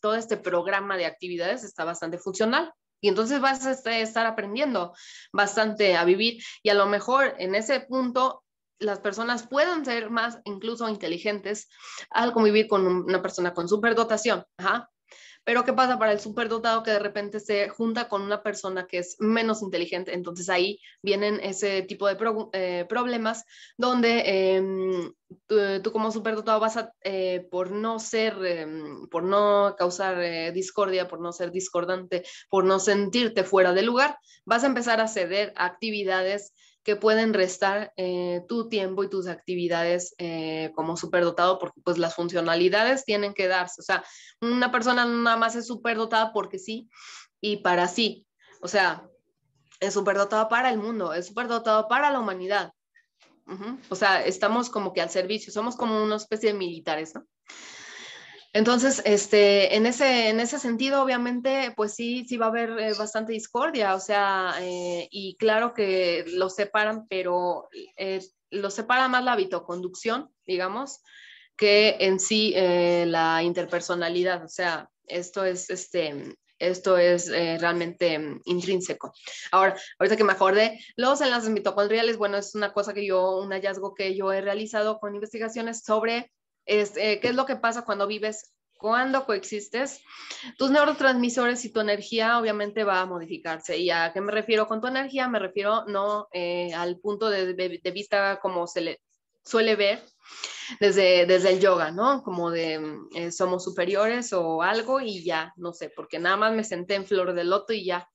todo este programa de actividades está bastante funcional. Y entonces vas a este, estar aprendiendo bastante a vivir y a lo mejor en ese punto las personas pueden ser más incluso inteligentes al convivir con una persona con superdotación. Ajá. Pero ¿qué pasa para el superdotado que de repente se junta con una persona que es menos inteligente? Entonces ahí vienen ese tipo de eh, problemas donde em, tú, como superdotado vas a, eh, por no ser, em, por no causar eh, discordia, por no ser discordante, por no sentirte fuera de lugar, vas a empezar a ceder a actividades que pueden restar eh, tu tiempo y tus actividades eh, como superdotado, porque pues las funcionalidades tienen que darse. O sea, una persona nada más es superdotada porque sí y para sí. O sea, es superdotada para el mundo, es superdotada para la humanidad. O sea, estamos como que al servicio, somos como una especie de militares, ¿no? Entonces, este, en, ese, en ese sentido, obviamente, pues sí, sí va a haber eh, bastante discordia, o sea, eh, y claro que los separan, pero eh, los separa más la vitoconducción, digamos, que en sí eh, la interpersonalidad, o sea, esto es, este, esto es realmente intrínseco. Ahora, ahorita que me acordé, los enlaces mitocondriales, bueno, es una cosa que yo, un hallazgo que yo he realizado con investigaciones sobre eh, qué es lo que pasa cuando vives, cuando coexistes, tus neurotransmisores y tu energía obviamente va a modificarse. ¿Y a qué me refiero con tu energía? Me refiero no eh, al punto de, vista como se le suele ver desde, el yoga, ¿no? Como de mm, eh, somos superiores o algo y ya, no sé, porque nada más me senté en flor de loto y ya,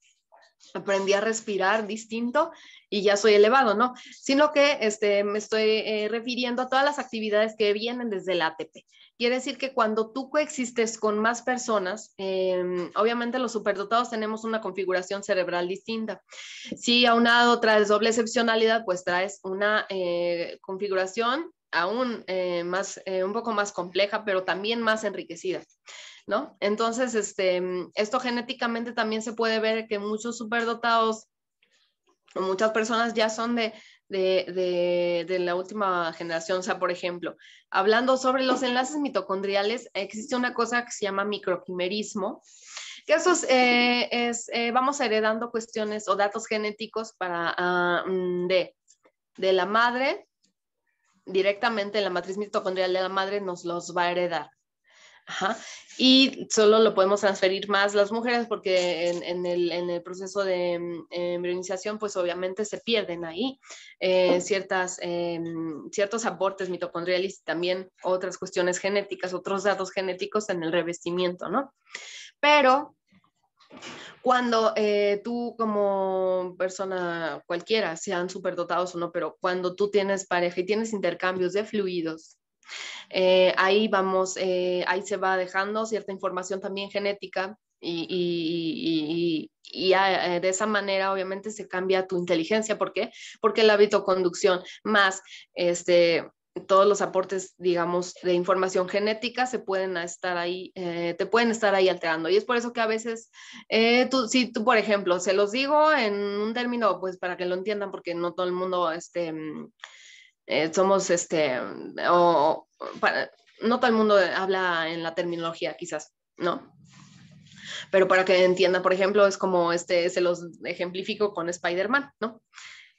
aprendí a respirar distinto y ya soy elevado, ¿no? Sino que este, me estoy eh, refiriendo a todas las actividades que vienen desde el ATP. Quiere decir que cuando tú coexistes con más personas, em, obviamente los superdotados tenemos una configuración cerebral distinta. Si aunado traes doble excepcionalidad, pues traes una eh, configuración aún eh, más, un poco más compleja, pero también más enriquecida. Entonces, este, mm, esto genéticamente también se puede ver que muchos superdotados o muchas personas ya son de, la última generación. O sea, por ejemplo, hablando sobre los enlaces mitocondriales, existe una cosa que se llama microquimerismo, que eso es, eh, eh, vamos heredando cuestiones o datos genéticos para, ah, mm, de la madre, directamente la matriz mitocondrial de la madre nos los va a heredar. Ajá. Y solo lo podemos transferir más las mujeres porque en, el, en el, proceso de mm, embrionización, pues obviamente se pierden ahí eh, ciertas, em, ciertos aportes mitocondriales y también otras cuestiones genéticas, otros datos genéticos en el revestimiento, ¿no? Pero cuando eh, tú como persona cualquiera, sean superdotados o no, pero cuando tú tienes pareja y tienes intercambios de fluidos, eh, ahí vamos, eh, ahí se va dejando cierta información también genética y, eh, de esa manera obviamente se cambia tu inteligencia. ¿Por qué? Porque la conducción más este, todos los aportes, digamos, de información genética se pueden estar ahí, te pueden estar ahí alterando. Y es por eso que a veces, tú, si tú, por ejemplo, se los digo en un término, pues para que lo entiendan, porque no todo el mundo, este, eh, somos, este, o, no todo el mundo habla en la terminología quizás, ¿no? Pero para que entienda, por ejemplo, es como, este, se los ejemplifico con Spider-Man, ¿no?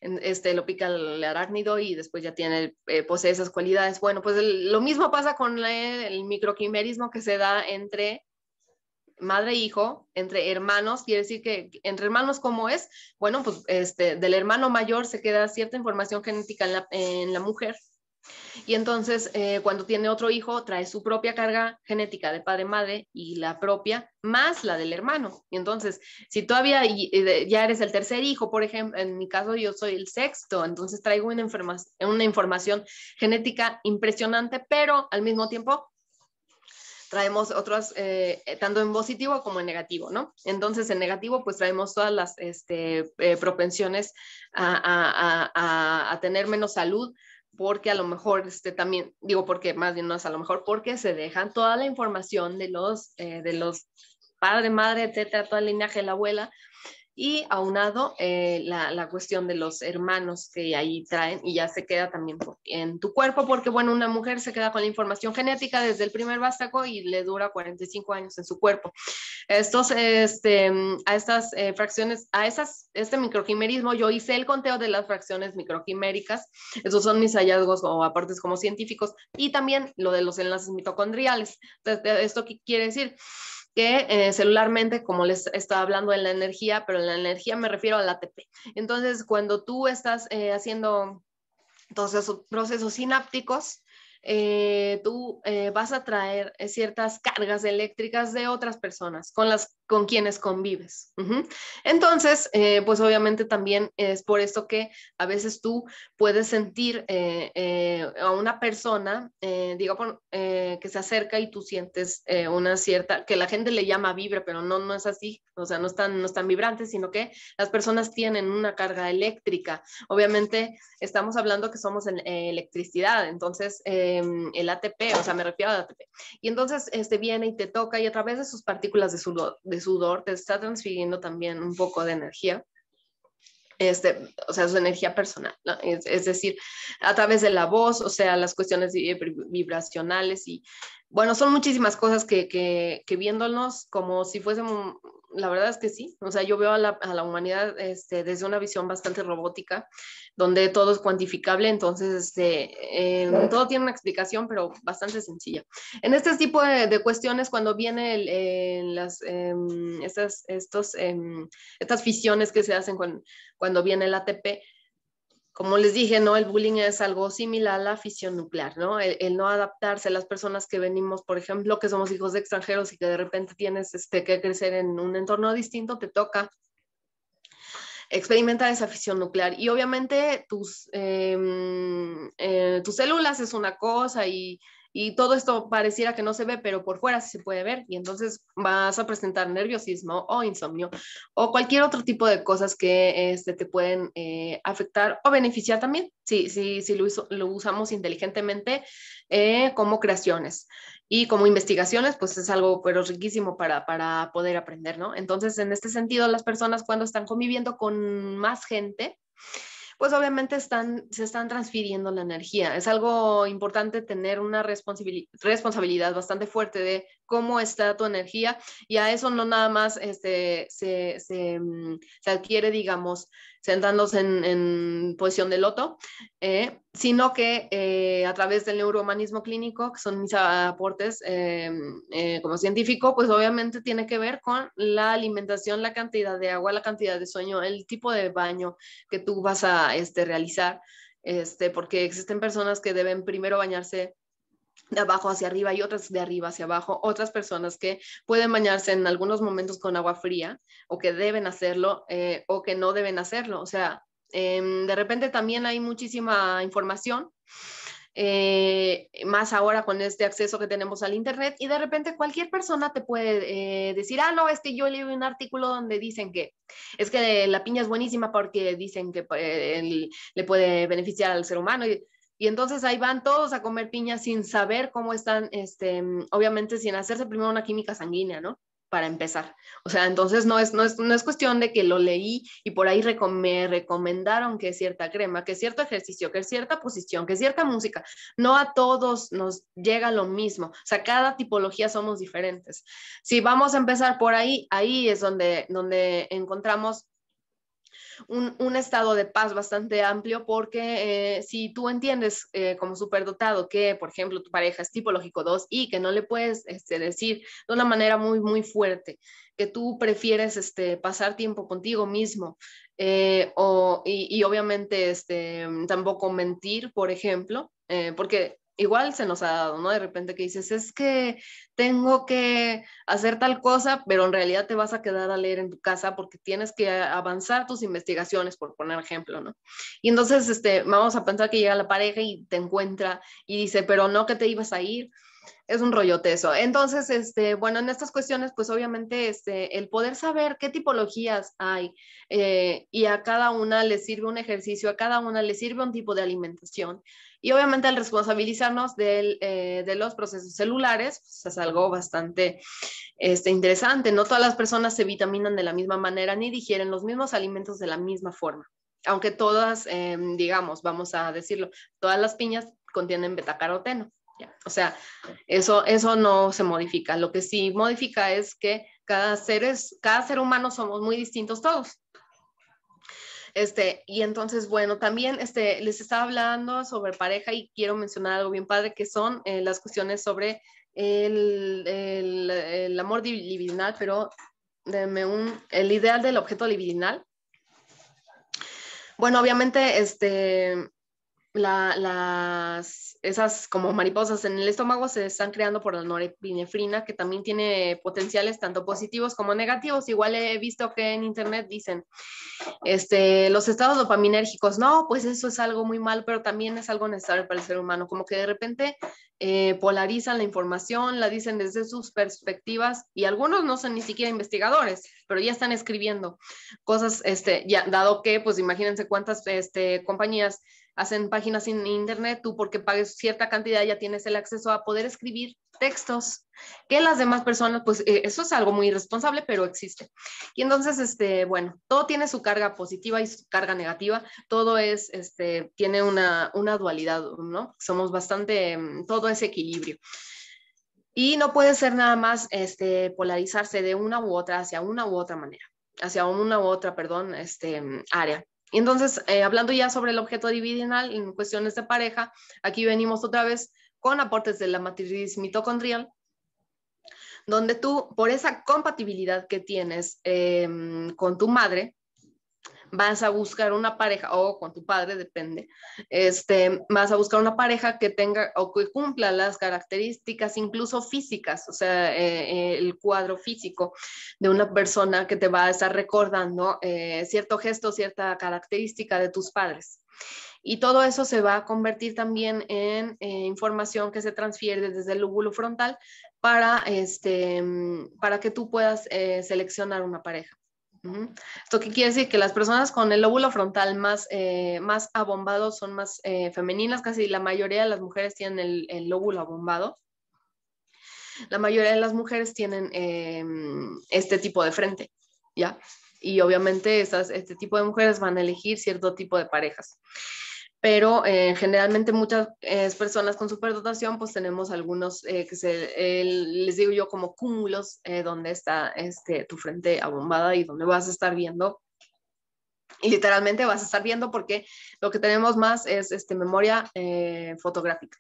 este, lo pica el arácnido y después ya tiene, eh, posee esas cualidades. Bueno, pues lo mismo pasa con eh, el microquimerismo que se da entre madre e hijo, entre hermanos, quiere decir que entre hermanos, ¿cómo es? Bueno, pues este, del hermano mayor se queda cierta información genética en la, mujer. Y entonces, eh, cuando tiene otro hijo, trae su propia carga genética de padre-madre y la propia más la del hermano. Y entonces, si todavía ya eres el tercer hijo, por ejemplo, en mi caso yo soy el sexto, entonces traigo una información genética impresionante, pero al mismo tiempo traemos otras, eh, eh, tanto en positivo como en negativo, ¿no? Entonces, en negativo, pues traemos todas las este, eh, propensiones a, tener menos salud porque a lo mejor este también digo porque más bien no es a lo mejor porque se dejan toda la información de los de los padre madre etcétera todo el linaje de la abuela y aunado eh, la, la, cuestión de los hermanos que ahí traen y ya se queda también en tu cuerpo, porque bueno, una mujer se queda con la información genética desde el primer vástago y le dura 45 años en su cuerpo. Estos, este, a estas eh, fracciones, a esas, este microquimerismo, yo hice el conteo de las fracciones microquiméricas, esos son mis hallazgos o aportes como científicos, y también lo de los enlaces mitocondriales. Entonces, ¿esto qué quiere decir? que eh, celularmente, como les estaba hablando en la energía, pero en la energía me refiero al ATP. Entonces, cuando tú estás eh, haciendo todos esos procesos sinápticos, eh, tú vas a traer ciertas cargas eléctricas de otras personas con las con quienes convives. Entonces, eh, pues obviamente también es por esto que a veces tú puedes sentir eh, eh, a una persona, digamos, que se acerca y tú sientes una cierta, que la gente le llama vibra, pero no, no es así, o sea, no están, no están vibrantes, sino que las personas tienen una carga eléctrica. Obviamente estamos hablando que somos en, electricidad, entonces em, el ATP, o sea, me refiero al ATP. Y entonces este viene y te toca y a través de sus partículas de su, sudor te está transfiriendo también un poco de energía. Este, o sea, su energía personal, es, decir, a través de la voz, o sea, las cuestiones vibracionales y bueno, son muchísimas cosas que, que, viéndonos como si fuésemos, la verdad es que sí, o sea, yo veo a la, humanidad este, desde una visión bastante robótica, donde todo es cuantificable, entonces este, eh, todo tiene una explicación, pero bastante sencilla. En este tipo de, cuestiones, cuando vienen las, em, estas, estos, em, estas fisiones que se hacen con, cuando viene el ATP, como les dije, ¿no? El bullying es algo similar a la fisión nuclear, ¿no? El, no adaptarse, a las personas que venimos, por ejemplo, que somos hijos de extranjeros y que de repente tienes este, que crecer en un entorno distinto, te toca experimentar esa fisión nuclear. Y obviamente tus, em, eh, tus células es una cosa y y todo esto pareciera que no se ve, pero por fuera sí se puede ver y entonces vas a presentar nerviosismo o insomnio o cualquier otro tipo de cosas que este, te pueden eh, afectar o beneficiar también si, si, si lo, usamos inteligentemente eh, como creaciones. Y como investigaciones, pues es algo pero riquísimo para, para poder aprender, ¿no? Entonces, en este sentido, las personas cuando están conviviendo con más gente, pues obviamente están, se están transfiriendo la energía. Es algo importante tener una responsabilidad bastante fuerte de cómo está tu energía y a eso no nada más este, mm, se, adquiere, digamos, sentándose en, posición de loto, eh, sino que eh, a través del neurohumanismo clínico, que son mis aportes eh, como científico, pues obviamente tiene que ver con la alimentación, la cantidad de agua, la cantidad de sueño, el tipo de baño que tú vas a este, realizar. Este, porque existen personas que deben primero bañarse de abajo hacia arriba y otras de arriba hacia abajo, otras personas que pueden bañarse en algunos momentos con agua fría o que deben hacerlo eh, o que no deben hacerlo. O sea, em, de repente también hay muchísima información. Eh, más ahora con este acceso que tenemos al Internet y de repente cualquier persona te puede eh, decir, ah, no, es que yo leí un artículo donde dicen que es que la piña es buenísima porque dicen que le puede beneficiar al ser humano. Y, y entonces ahí van todos a comer piña sin saber cómo están, este, obviamente sin hacerse primero una química sanguínea, ¿no? Para empezar. O sea, entonces no es, no es, cuestión de que lo leí y por ahí me recomendaron que cierta crema, que cierto ejercicio, que cierta posición, que cierta música. No a todos nos llega lo mismo. O sea, cada tipología somos diferentes. Si vamos a empezar por ahí, ahí es donde, donde encontramos un, estado de paz bastante amplio porque eh, si tú entiendes eh, como superdotado que, por ejemplo, tu pareja es tipológico 2 y que no le puedes este, decir de una manera muy, muy fuerte que tú prefieres este, pasar tiempo contigo mismo eh, y, obviamente este, tampoco mentir, por ejemplo, porque igual se nos ha dado, ¿no? De repente que dices, es que tengo que hacer tal cosa, pero en realidad te vas a quedar a leer en tu casa porque tienes que avanzar tus investigaciones, por poner ejemplo, ¿no? Y entonces, este, vamos a pensar que llega la pareja y te encuentra y dice, pero no que te ibas a ir. Es un rollote eso. Entonces, este, bueno, en estas cuestiones, pues obviamente este, el poder saber qué tipologías hay eh, y a cada una le sirve un ejercicio, a cada una le sirve un tipo de alimentación y obviamente al responsabilizarnos eh, de los procesos celulares, pues es algo bastante este, interesante. No todas las personas se vitaminan de la misma manera ni digieren los mismos alimentos de la misma forma. Aunque todas, em, digamos, vamos a decirlo, todas las piñas contienen betacaroteno. O sea, eso, eso no se modifica. Lo que sí modifica es que cada, cada ser humano somos muy distintos todos. Este, y entonces, bueno, también este, les estaba hablando sobre pareja y quiero mencionar algo bien padre que son eh, las cuestiones sobre el, amor libidinal, pero denme un, el ideal del objeto libidinal. Bueno, obviamente, este, las esas como mariposas en el estómago se están creando por la norepinefrina, que también tiene potenciales tanto positivos como negativos. Igual he visto que en internet dicen, este, los estados dopaminérgicos, no, pues eso es algo muy mal, pero también es algo necesario para el ser humano, como que de repente eh, polarizan la información, la dicen desde sus perspectivas y algunos no son ni siquiera investigadores, pero ya están escribiendo cosas, este, ya, dado que, pues imagínense cuántas este, compañías hacen páginas en internet, tú porque pagues cierta cantidad ya tienes el acceso a poder escribir textos que las demás personas, pues eh, eso es algo muy irresponsable, pero existe. Y entonces, este, bueno, todo tiene su carga positiva y su carga negativa, todo es, este, tiene una, una dualidad, ¿no? Somos bastante, mm, todo es equilibrio. Y no puede ser nada más este, polarizarse de una u otra hacia una u otra manera, hacia una u otra, perdón, este, mm, área. Entonces, eh, hablando ya sobre el objeto dividinal en cuestiones de pareja, aquí venimos otra vez con aportes de la matriz mitocondrial, donde tú, por esa compatibilidad que tienes em, con tu madre, vas a buscar una pareja, o con tu padre, depende, este, vas a buscar una pareja que tenga o que cumpla las características incluso físicas, o sea, eh, eh, el cuadro físico de una persona que te va a estar recordando eh, cierto gesto, cierta característica de tus padres. Y todo eso se va a convertir también en información que se transfiere desde el lóbulo frontal para, este, para que tú puedas seleccionar una pareja. Esto qué quiere decir que las personas con el lóbulo frontal más, eh, más abombado son más eh, femeninas, casi la mayoría de las mujeres tienen el, lóbulo abombado. La mayoría de las mujeres tienen em, este tipo de frente, ¿ya? Y obviamente estas, este tipo de mujeres van a elegir cierto tipo de parejas pero eh, generalmente muchas eh, personas con superdotación pues tenemos algunos eh, que se, les digo yo como cúmulos donde está este, tu frente abombada y donde vas a estar viendo y literalmente vas a estar viendo porque lo que tenemos más es este, memoria fotográfica.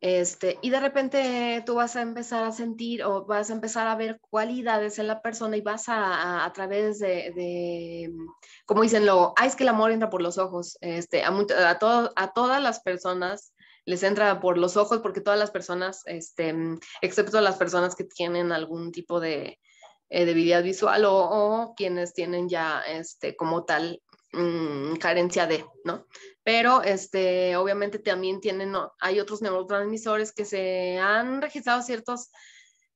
Este, y de repente tú vas a empezar a sentir o vas a empezar a ver cualidades en la persona y vas a, a, través de, mm, como dicen lo ah, es que el amor entra por los ojos. Este, a, a, a todas las personas les entra por los ojos porque todas las personas, este, mm, excepto las personas que tienen algún tipo de, eh, debilidad visual o, o, quienes tienen ya este, como tal Mm, carencia de, ¿no? Pero este, obviamente también tienen, no, hay otros neurotransmisores que se han registrado ciertos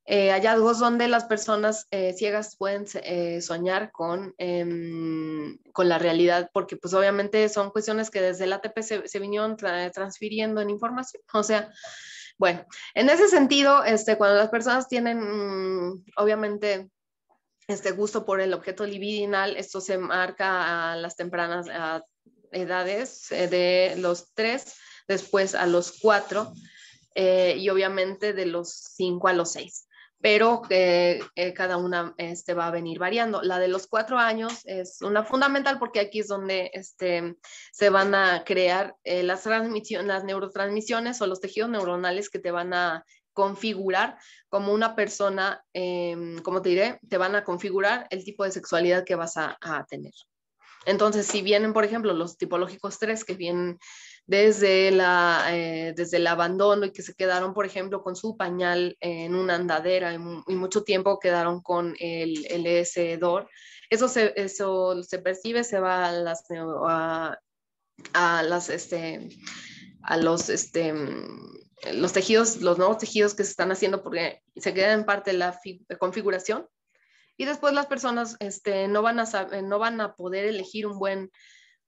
eh, hallazgos donde las personas eh, ciegas pueden eh, soñar con, em, con la realidad, porque pues obviamente son cuestiones que desde el ATP se, vinieron transfiriendo en información. O sea, bueno, en ese sentido, este, cuando las personas tienen, mm, obviamente, este gusto por el objeto libidinal, esto se marca a las tempranas edades eh, de los tres, después a los cuatro eh, y obviamente de los cinco a los seis pero eh, cada una este, va a venir variando. La de los cuatro años es una fundamental porque aquí es donde este, se van a crear las neurotransmisiones o los tejidos neuronales que te van a configurar como una persona, em, como te diré, te van a configurar el tipo de sexualidad que vas a, tener. Entonces, si vienen, por ejemplo, los tipológicos 3 que vienen desde, la, eh, desde el abandono y que se quedaron, por ejemplo, con su pañal en una andadera y, mucho tiempo quedaron con el, el DOR, eso se, eso se percibe, se va a a, a las, este, a los, este, los tejidos, los nuevos tejidos que se están haciendo porque se queda en parte la configuración y después las personas este, no, van a no van a poder elegir un buen,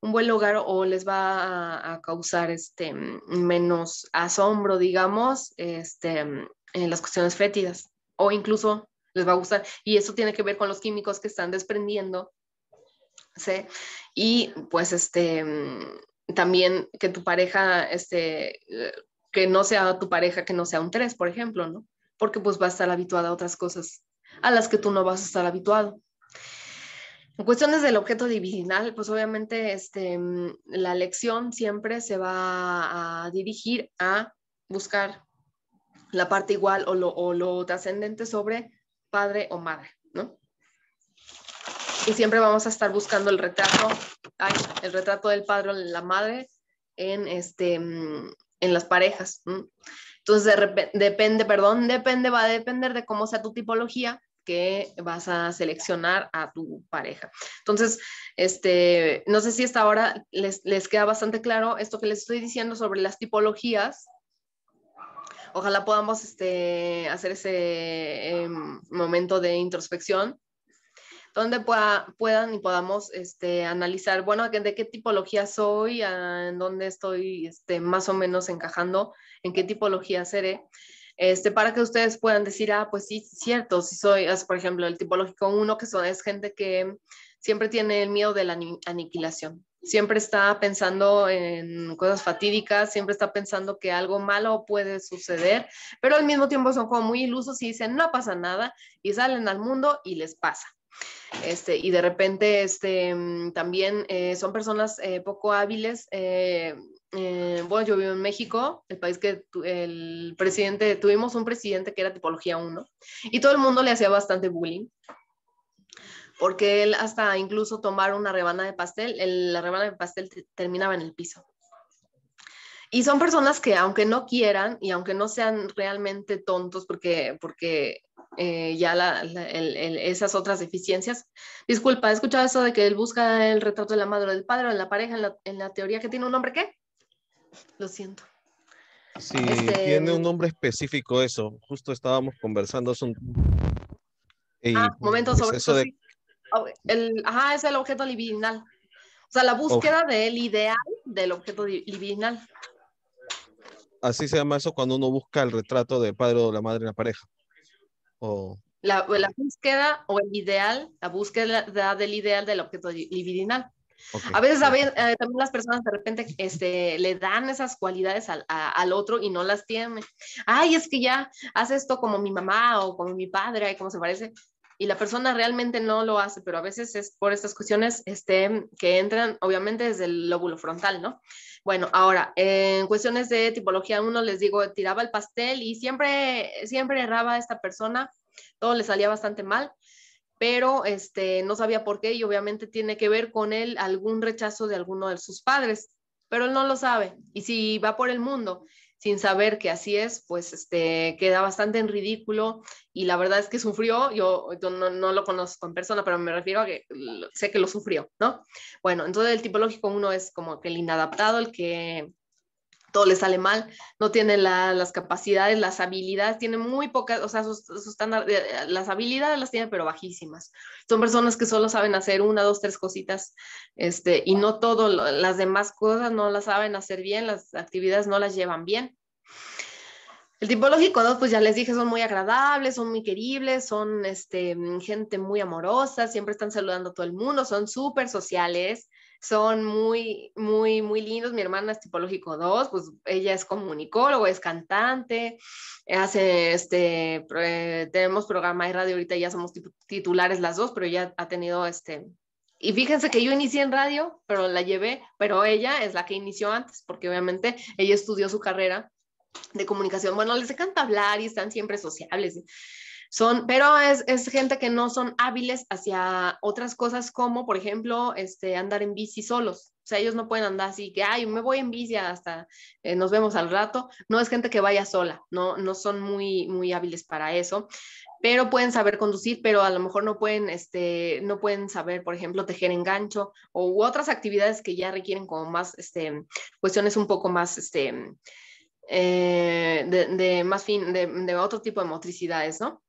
un buen lugar o les va a, causar este, menos asombro, digamos, este, en las cuestiones fétidas o incluso les va a gustar. Y eso tiene que ver con los químicos que están desprendiendo. ¿sí? Y pues este, también que tu pareja este, que no sea tu pareja, que no sea un tres, por ejemplo, ¿no? Porque pues va a estar habituada a otras cosas a las que tú no vas a estar habituado. En cuestiones del objeto divinal, pues obviamente este, la lección siempre se va a dirigir a buscar la parte igual o lo, o lo trascendente sobre padre o madre, ¿no? Y siempre vamos a estar buscando el retrato, el retrato del padre o la madre en, este, en las parejas. Entonces, depende, perdón, depende, va a depender de cómo sea tu tipología que vas a seleccionar a tu pareja. Entonces, este, no sé si hasta ahora les, queda bastante claro esto que les estoy diciendo sobre las tipologías ojalá podamos este, hacer ese em, momento de introspección donde puedan y podamos este, analizar, bueno, de qué tipología soy, en dónde estoy este, más o menos encajando, en qué tipología seré. Este, para que ustedes puedan decir, ah, pues sí, cierto, si soy, por ejemplo, el tipológico uno, que son, es gente que siempre tiene el miedo de la aniquilación, siempre está pensando en cosas fatídicas, siempre está pensando que algo malo puede suceder, pero al mismo tiempo son como muy ilusos y dicen, no pasa nada, y salen al mundo y les pasa. Este, y de repente este, mm, también eh, son personas eh, poco hábiles. Eh, bueno, yo vivo en México, el país que el presidente, tuvimos un presidente que era tipología 1 y todo el mundo le hacía bastante bullying porque él hasta incluso tomar una rebana de pastel, la rebana de pastel terminaba en el piso. Y son personas que aunque no quieran y aunque no sean realmente tontos, porque, porque eh, ya la, esas otras deficiencias. Disculpa, he escuchado eso de que él busca el retrato de la madre o del padre o de la pareja en la, teoría que tiene un nombre, ¿qué? Lo siento. Sí, este, tiene un nombre específico eso. Justo estábamos conversando hace un... ah, momento pues, sobre eso. De... Oh, ajá, es el objeto libidinal. O sea, la búsqueda del ideal del objeto libidinal así se llama eso cuando uno busca el retrato del padre o de la madre en la pareja. O... La, la búsqueda o el ideal, la búsqueda del ideal del objeto libidinal. A veces eh, también las personas de repente este, le dan esas cualidades al, al, otro y no las tienen. Ay, es que ya hace esto como mi mamá o como mi padre, ay, cómo se parece y la persona realmente no lo hace, pero a veces es por estas cuestiones este, que entran obviamente desde el lóbulo frontal, ¿no? Bueno, ahora, en cuestiones de tipología uno les digo, tiraba el pastel y siempre, siempre erraba a esta persona, todo le salía bastante mal, pero este, no sabía por qué y obviamente tiene que ver con él algún rechazo de alguno de sus padres, pero él no lo sabe y si va por el mundo sin saber que así es, pues este, queda bastante en ridículo y la verdad es que sufrió, yo, no, no, lo conozco en persona, pero me refiero a que sé que lo sufrió, ¿no? Bueno, entonces el tipológico uno es como que el inadaptado, el que todo le sale mal, no tiene las capacidades, las habilidades, tiene muy pocas, o sea, sus, estándares, eh, eh, las habilidades las tiene pero bajísimas. Son personas que solo saben hacer una, dos, tres cositas, este, y no todo, las demás cosas no las saben hacer bien, las actividades no las llevan bien. El tipológico 2, pues ya les dije, son muy agradables, son muy queribles, son este, gente muy amorosa, siempre están saludando a todo el mundo, son súper sociales, son muy, muy, muy lindos. Mi hermana es tipológico 2, pues ella es comunicóloga, es cantante, hace este, eh, tenemos programa de radio ahorita, ya somos titulares las dos, pero ella ha tenido este, y fíjense que yo inicié en radio, pero la llevé, pero ella es la que inició antes, porque obviamente ella estudió su carrera de comunicación. Bueno, les encanta hablar y están siempre sociables. Son, pero es, gente que no son hábiles hacia otras cosas como, por ejemplo, este, andar en bici solos. O sea, ellos no pueden andar así que, ay, me voy en bici hasta eh, nos vemos al rato. No es gente que vaya sola, no, no son muy, muy hábiles para eso pero pueden saber conducir, pero a lo mejor no pueden, este, no pueden saber, por ejemplo, tejer engancho o otras actividades que ya requieren como más, este, cuestiones un poco más, este, eh, más fin, de, de, otro tipo de motricidades, ¿no?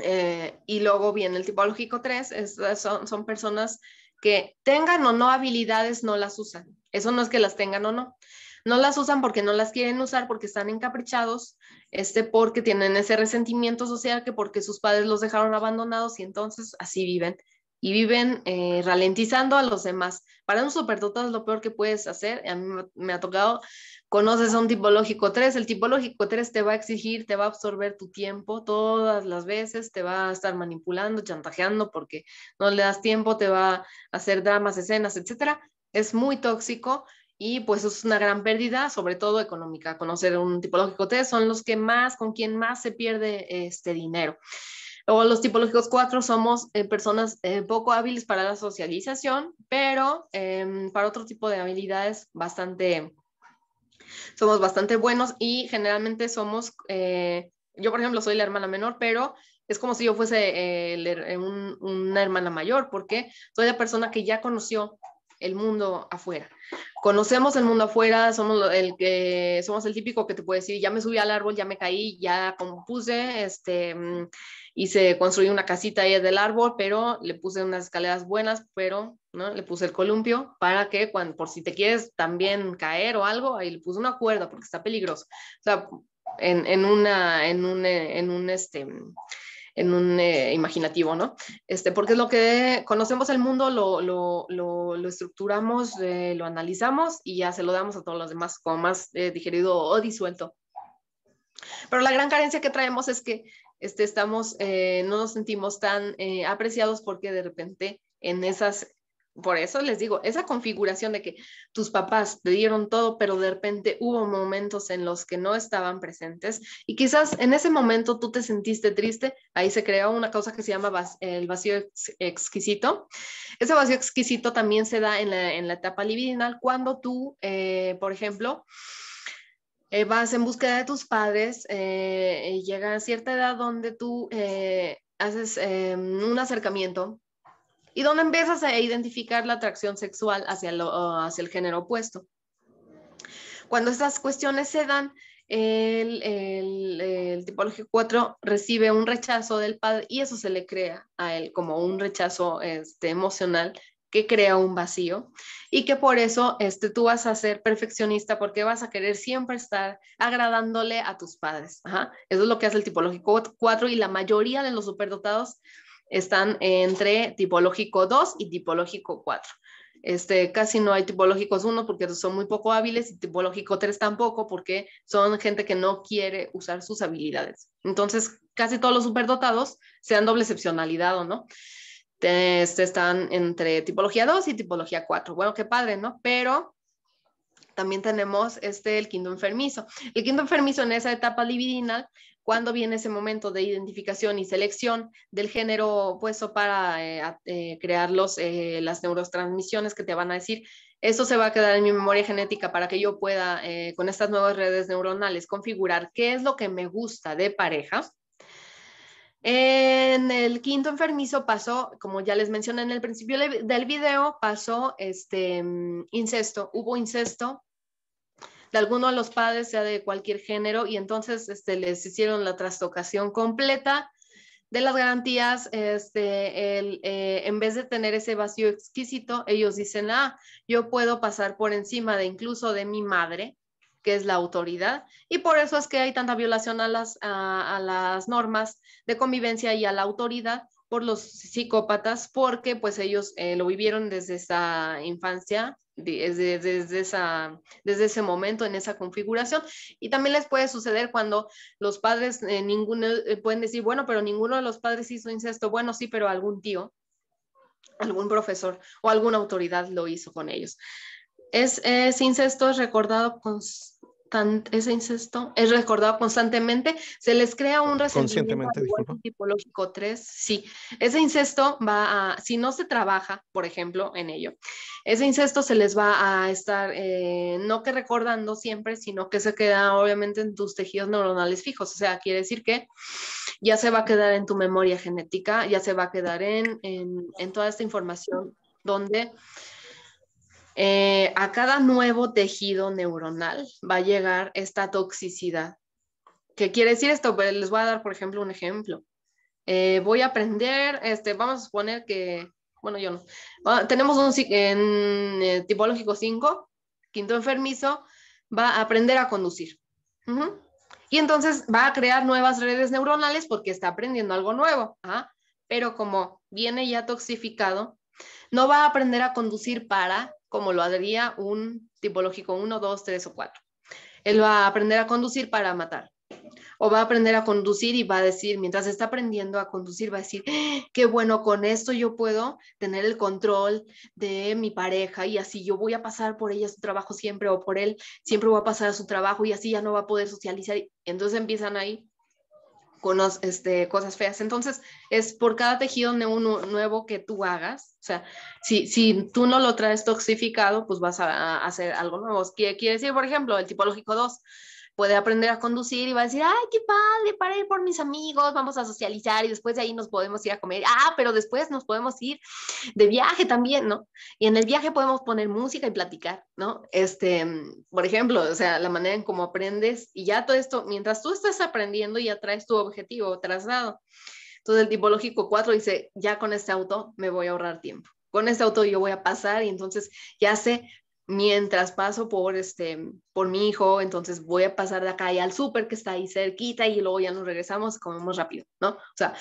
Eh, y luego viene el tipológico 3, son, personas que tengan o no habilidades, no las usan. Eso no es que las tengan o no. No las usan porque no las quieren usar, porque están encaprichados, este, porque tienen ese resentimiento social, que porque sus padres los dejaron abandonados y entonces así viven. Y viven eh, ralentizando a los demás. Para un superdotado es lo peor que puedes hacer. A mí me ha tocado conoces a un tipológico 3, el tipológico 3 te va a exigir, te va a absorber tu tiempo todas las veces, te va a estar manipulando, chantajeando porque no le das tiempo, te va a hacer dramas, escenas, etcétera. Es muy tóxico y pues es una gran pérdida, sobre todo económica. Conocer un tipológico 3 son los que más, con quien más se pierde este dinero. O los tipológicos 4 somos eh, personas eh, poco hábiles para la socialización, pero em, para otro tipo de habilidades bastante somos bastante buenos y generalmente somos, eh, yo por ejemplo soy la hermana menor, pero es como si yo fuese eh, una hermana mayor, porque soy la persona que ya conoció el mundo afuera. Conocemos el mundo afuera, somos el que somos el típico que te puede decir, ya me subí al árbol, ya me caí, ya compuse, este mm, y se construyó una casita ahí del árbol, pero le puse unas escaleras buenas, pero ¿no? le puse el columpio para que cuando, por si te quieres también caer o algo, ahí le puse una cuerda porque está peligroso. O sea, en, una, en un, eh, en un, este, en un eh, imaginativo, ¿no? Este, porque es lo que conocemos el mundo, lo, estructuramos, eh, lo analizamos y ya se lo damos a todos los demás como más digerido o disuelto. Pero la gran carencia que traemos es que este, estamos, eh, no nos sentimos tan eh, apreciados porque de repente en esas, por eso les digo, esa configuración de que tus papás te dieron todo, pero de repente hubo momentos en los que no estaban presentes y quizás en ese momento tú te sentiste triste, ahí se creó una causa que se llama el vacío exquisito. Ese vacío exquisito también se da en la, en etapa libidinal cuando tú, eh, por ejemplo, eh, vas en búsqueda de tus padres, eh, llega a cierta edad donde tú eh, haces un acercamiento y donde empiezas a identificar la atracción sexual hacia, ah, hacia el género opuesto. Cuando estas cuestiones se dan, el, el, el tipología 4 recibe un rechazo del padre y eso se le crea a él como un rechazo este, emocional que crea un vacío y que por eso este, tú vas a ser perfeccionista porque vas a querer siempre estar agradándole a tus padres. Eso es lo que hace el tipológico 4 y la mayoría de los superdotados están entre tipológico 2 y tipológico 4. Este, casi no hay tipológicos 1 porque son muy poco hábiles y tipológico 3 tampoco porque son gente que no quiere usar sus habilidades. Entonces, casi todos los superdotados sean doble excepcionalidad o no están entre tipología 2 y tipología 4. Bueno, qué padre, ¿no? Pero también tenemos este, el quinto enfermizo. El quinto enfermizo en esa etapa libidinal, cuando viene ese momento de identificación y selección del género puesto para eh, eh, crear los, eh, las neurotransmisiones que te van a decir, eso se va a quedar en mi memoria genética para que yo pueda, con estas nuevas redes neuronales, configurar qué es lo que me gusta de pareja en el quinto enfermizo pasó, como ya les mencioné en el principio del video, pasó este incesto, hubo incesto de alguno de los padres, sea de cualquier género, y entonces este, les hicieron la trastocación completa de las garantías, este, eh, en vez de tener ese vacío exquisito, ellos dicen, ah, yo puedo pasar por encima de incluso de mi madre, es la autoridad. Y por eso es que hay tanta violación a las, a, las normas de convivencia y a la autoridad por los psicópatas, porque pues ellos eh, lo vivieron desde esa infancia, desde, esa, desde ese momento, en esa configuración. Y también les puede suceder cuando los padres, eh, ninguno, eh, pueden decir, bueno, pero ninguno de los padres hizo incesto. Bueno, sí, pero algún tío, algún profesor o alguna autoridad lo hizo con ellos. Es, es incesto recordado con, ese incesto es recordado constantemente, se les crea un resentimiento tipológico 3, sí, ese incesto va a, si no se trabaja, por ejemplo, en ello, ese incesto se les va a estar, eh, no que recordando siempre, sino que se queda obviamente en tus tejidos neuronales fijos, o sea, quiere decir que ya se va a quedar en tu memoria genética, ya se va a quedar en toda esta información donde eh, a cada nuevo tejido neuronal va a llegar esta toxicidad. ¿Qué quiere decir esto? Pues les voy a dar, por ejemplo, un ejemplo. Eh, voy a aprender, este, vamos a suponer que, bueno, yo no, ah, tenemos un eh, tipológico 5, quinto enfermizo, va a aprender a conducir. Y entonces va a crear nuevas redes neuronales porque está aprendiendo algo nuevo. ¿ah? Pero como viene ya toxificado, no va a aprender a conducir para como lo haría un tipológico 1, 2, 3 o 4. Él va a aprender a conducir para matar. O va a aprender a conducir y va a decir, mientras está aprendiendo a conducir, va a decir, ¡Ah! qué bueno, con esto yo puedo tener el control de mi pareja y así yo voy a pasar por ella su trabajo siempre o por él, siempre voy a pasar a su trabajo y así ya no va a poder socializar. Entonces empiezan ahí con este, cosas feas. Entonces, es por cada tejido nuevo que tú hagas, o sea, si, si tú no lo traes toxificado, pues vas a, hacer algo nuevo. qué quiere decir, por ejemplo, el tipológico 2, puede aprender a conducir y va a decir, ay, qué padre, para ir por mis amigos, vamos a socializar y después de ahí nos podemos ir a comer. Ah, pero después nos podemos ir de viaje también, ¿no? Y en el viaje podemos poner música y platicar, ¿no? Este, por ejemplo, o sea, la manera en cómo aprendes y ya todo esto, mientras tú estás aprendiendo, ya traes tu objetivo traslado. Entonces el tipológico lógico 4 dice, ya con este auto me voy a ahorrar tiempo. Con este auto yo voy a pasar y entonces ya sé mientras paso por, este, por mi hijo, entonces voy a pasar de acá y al súper que está ahí cerquita y luego ya nos regresamos, comemos rápido, ¿no? O sea,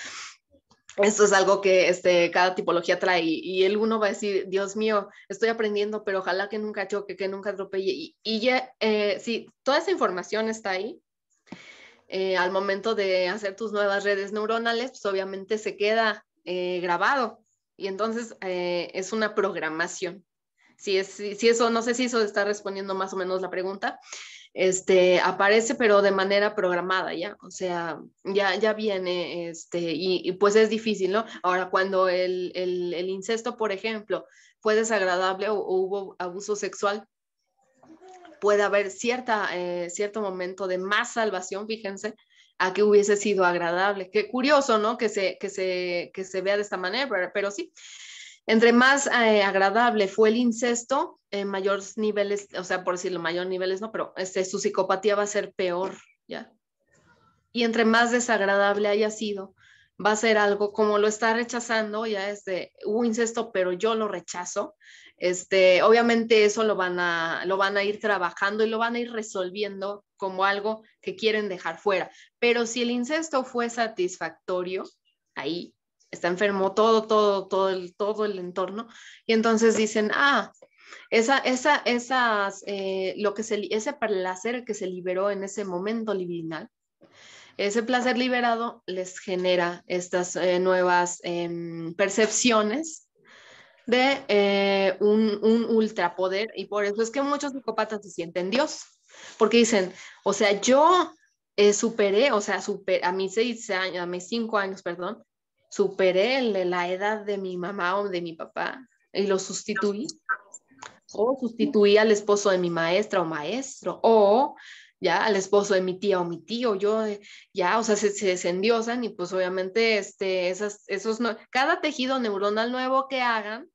esto es algo que este, cada tipología trae y el uno va a decir, Dios mío, estoy aprendiendo, pero ojalá que nunca choque, que nunca atropelle. Y, y ya, eh, toda esa información está ahí. Eh, al momento de hacer tus nuevas redes neuronales, pues, obviamente se queda eh, grabado y entonces eh, es una programación si, si, eso, no sé si eso está respondiendo más o menos la pregunta, este, aparece pero de manera programada, ¿ya? O sea, ya, ya viene, este, y, pues es difícil, ¿no? Ahora, cuando el, incesto, por ejemplo, fue desagradable o, hubo abuso sexual, puede haber cierta, eh, cierto momento de más salvación, fíjense, a que hubiese sido agradable. Qué curioso, ¿no? Que se, que se, se vea de esta manera, pero sí. Entre más eh, agradable fue el incesto, en eh, mayores niveles, o sea, por decirlo, mayores niveles no, pero este, su psicopatía va a ser peor, ¿ya? Y entre más desagradable haya sido, va a ser algo como lo está rechazando, ya este, hubo incesto, pero yo lo rechazo. Este, obviamente eso lo van, a, lo van a ir trabajando y lo van a ir resolviendo como algo que quieren dejar fuera. Pero si el incesto fue satisfactorio, ahí está enfermo todo, todo, todo el, todo el entorno. Y entonces dicen, ah, esa, esa, esas, eh, lo que se, ese placer que se liberó en ese momento libidinal, ese placer liberado les genera estas eh, nuevas em, percepciones de eh, un, un ultrapoder y por eso es que muchos psicópatas se sienten Dios, porque dicen, o sea, yo superé, o sea, a mis seis años, a mis cinco años, perdón, superé la edad de mi mamá o de mi papá y lo sustituí. O sustituí al esposo de mi maestra o maestro, o ya al esposo de mi tía o mi tío, yo eh, ya, o sea, se, se desendiosan y pues obviamente este, esas, esos, no, cada tejido neuronal nuevo que hagan,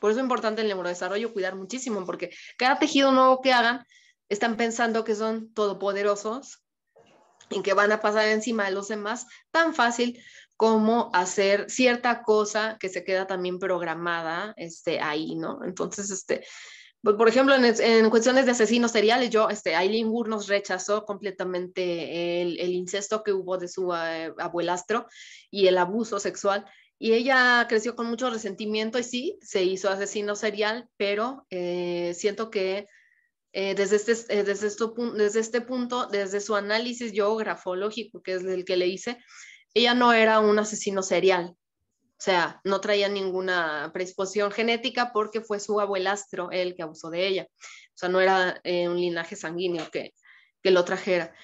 por eso es importante el neurodesarrollo cuidar muchísimo, porque cada tejido nuevo que hagan, están pensando que son todopoderosos y que van a pasar encima de los demás tan fácil cómo hacer cierta cosa que se queda también programada este, ahí, ¿no? Entonces, este, pues, por ejemplo, en, en, cuestiones de asesinos seriales, yo, este, Aileen Wood nos rechazó completamente el, el incesto que hubo de su eh, abuelastro y el abuso sexual. Y ella creció con mucho resentimiento y sí, se hizo asesino serial, pero eh, siento que eh, desde, este, desde, esto, desde este punto, desde su análisis yo que es el que le hice, ella no era un asesino serial. O sea, no traía ninguna predisposición genética porque fue su abuelastro el que abusó de ella. O sea, no era eh, un linaje sanguíneo que, que lo trajera.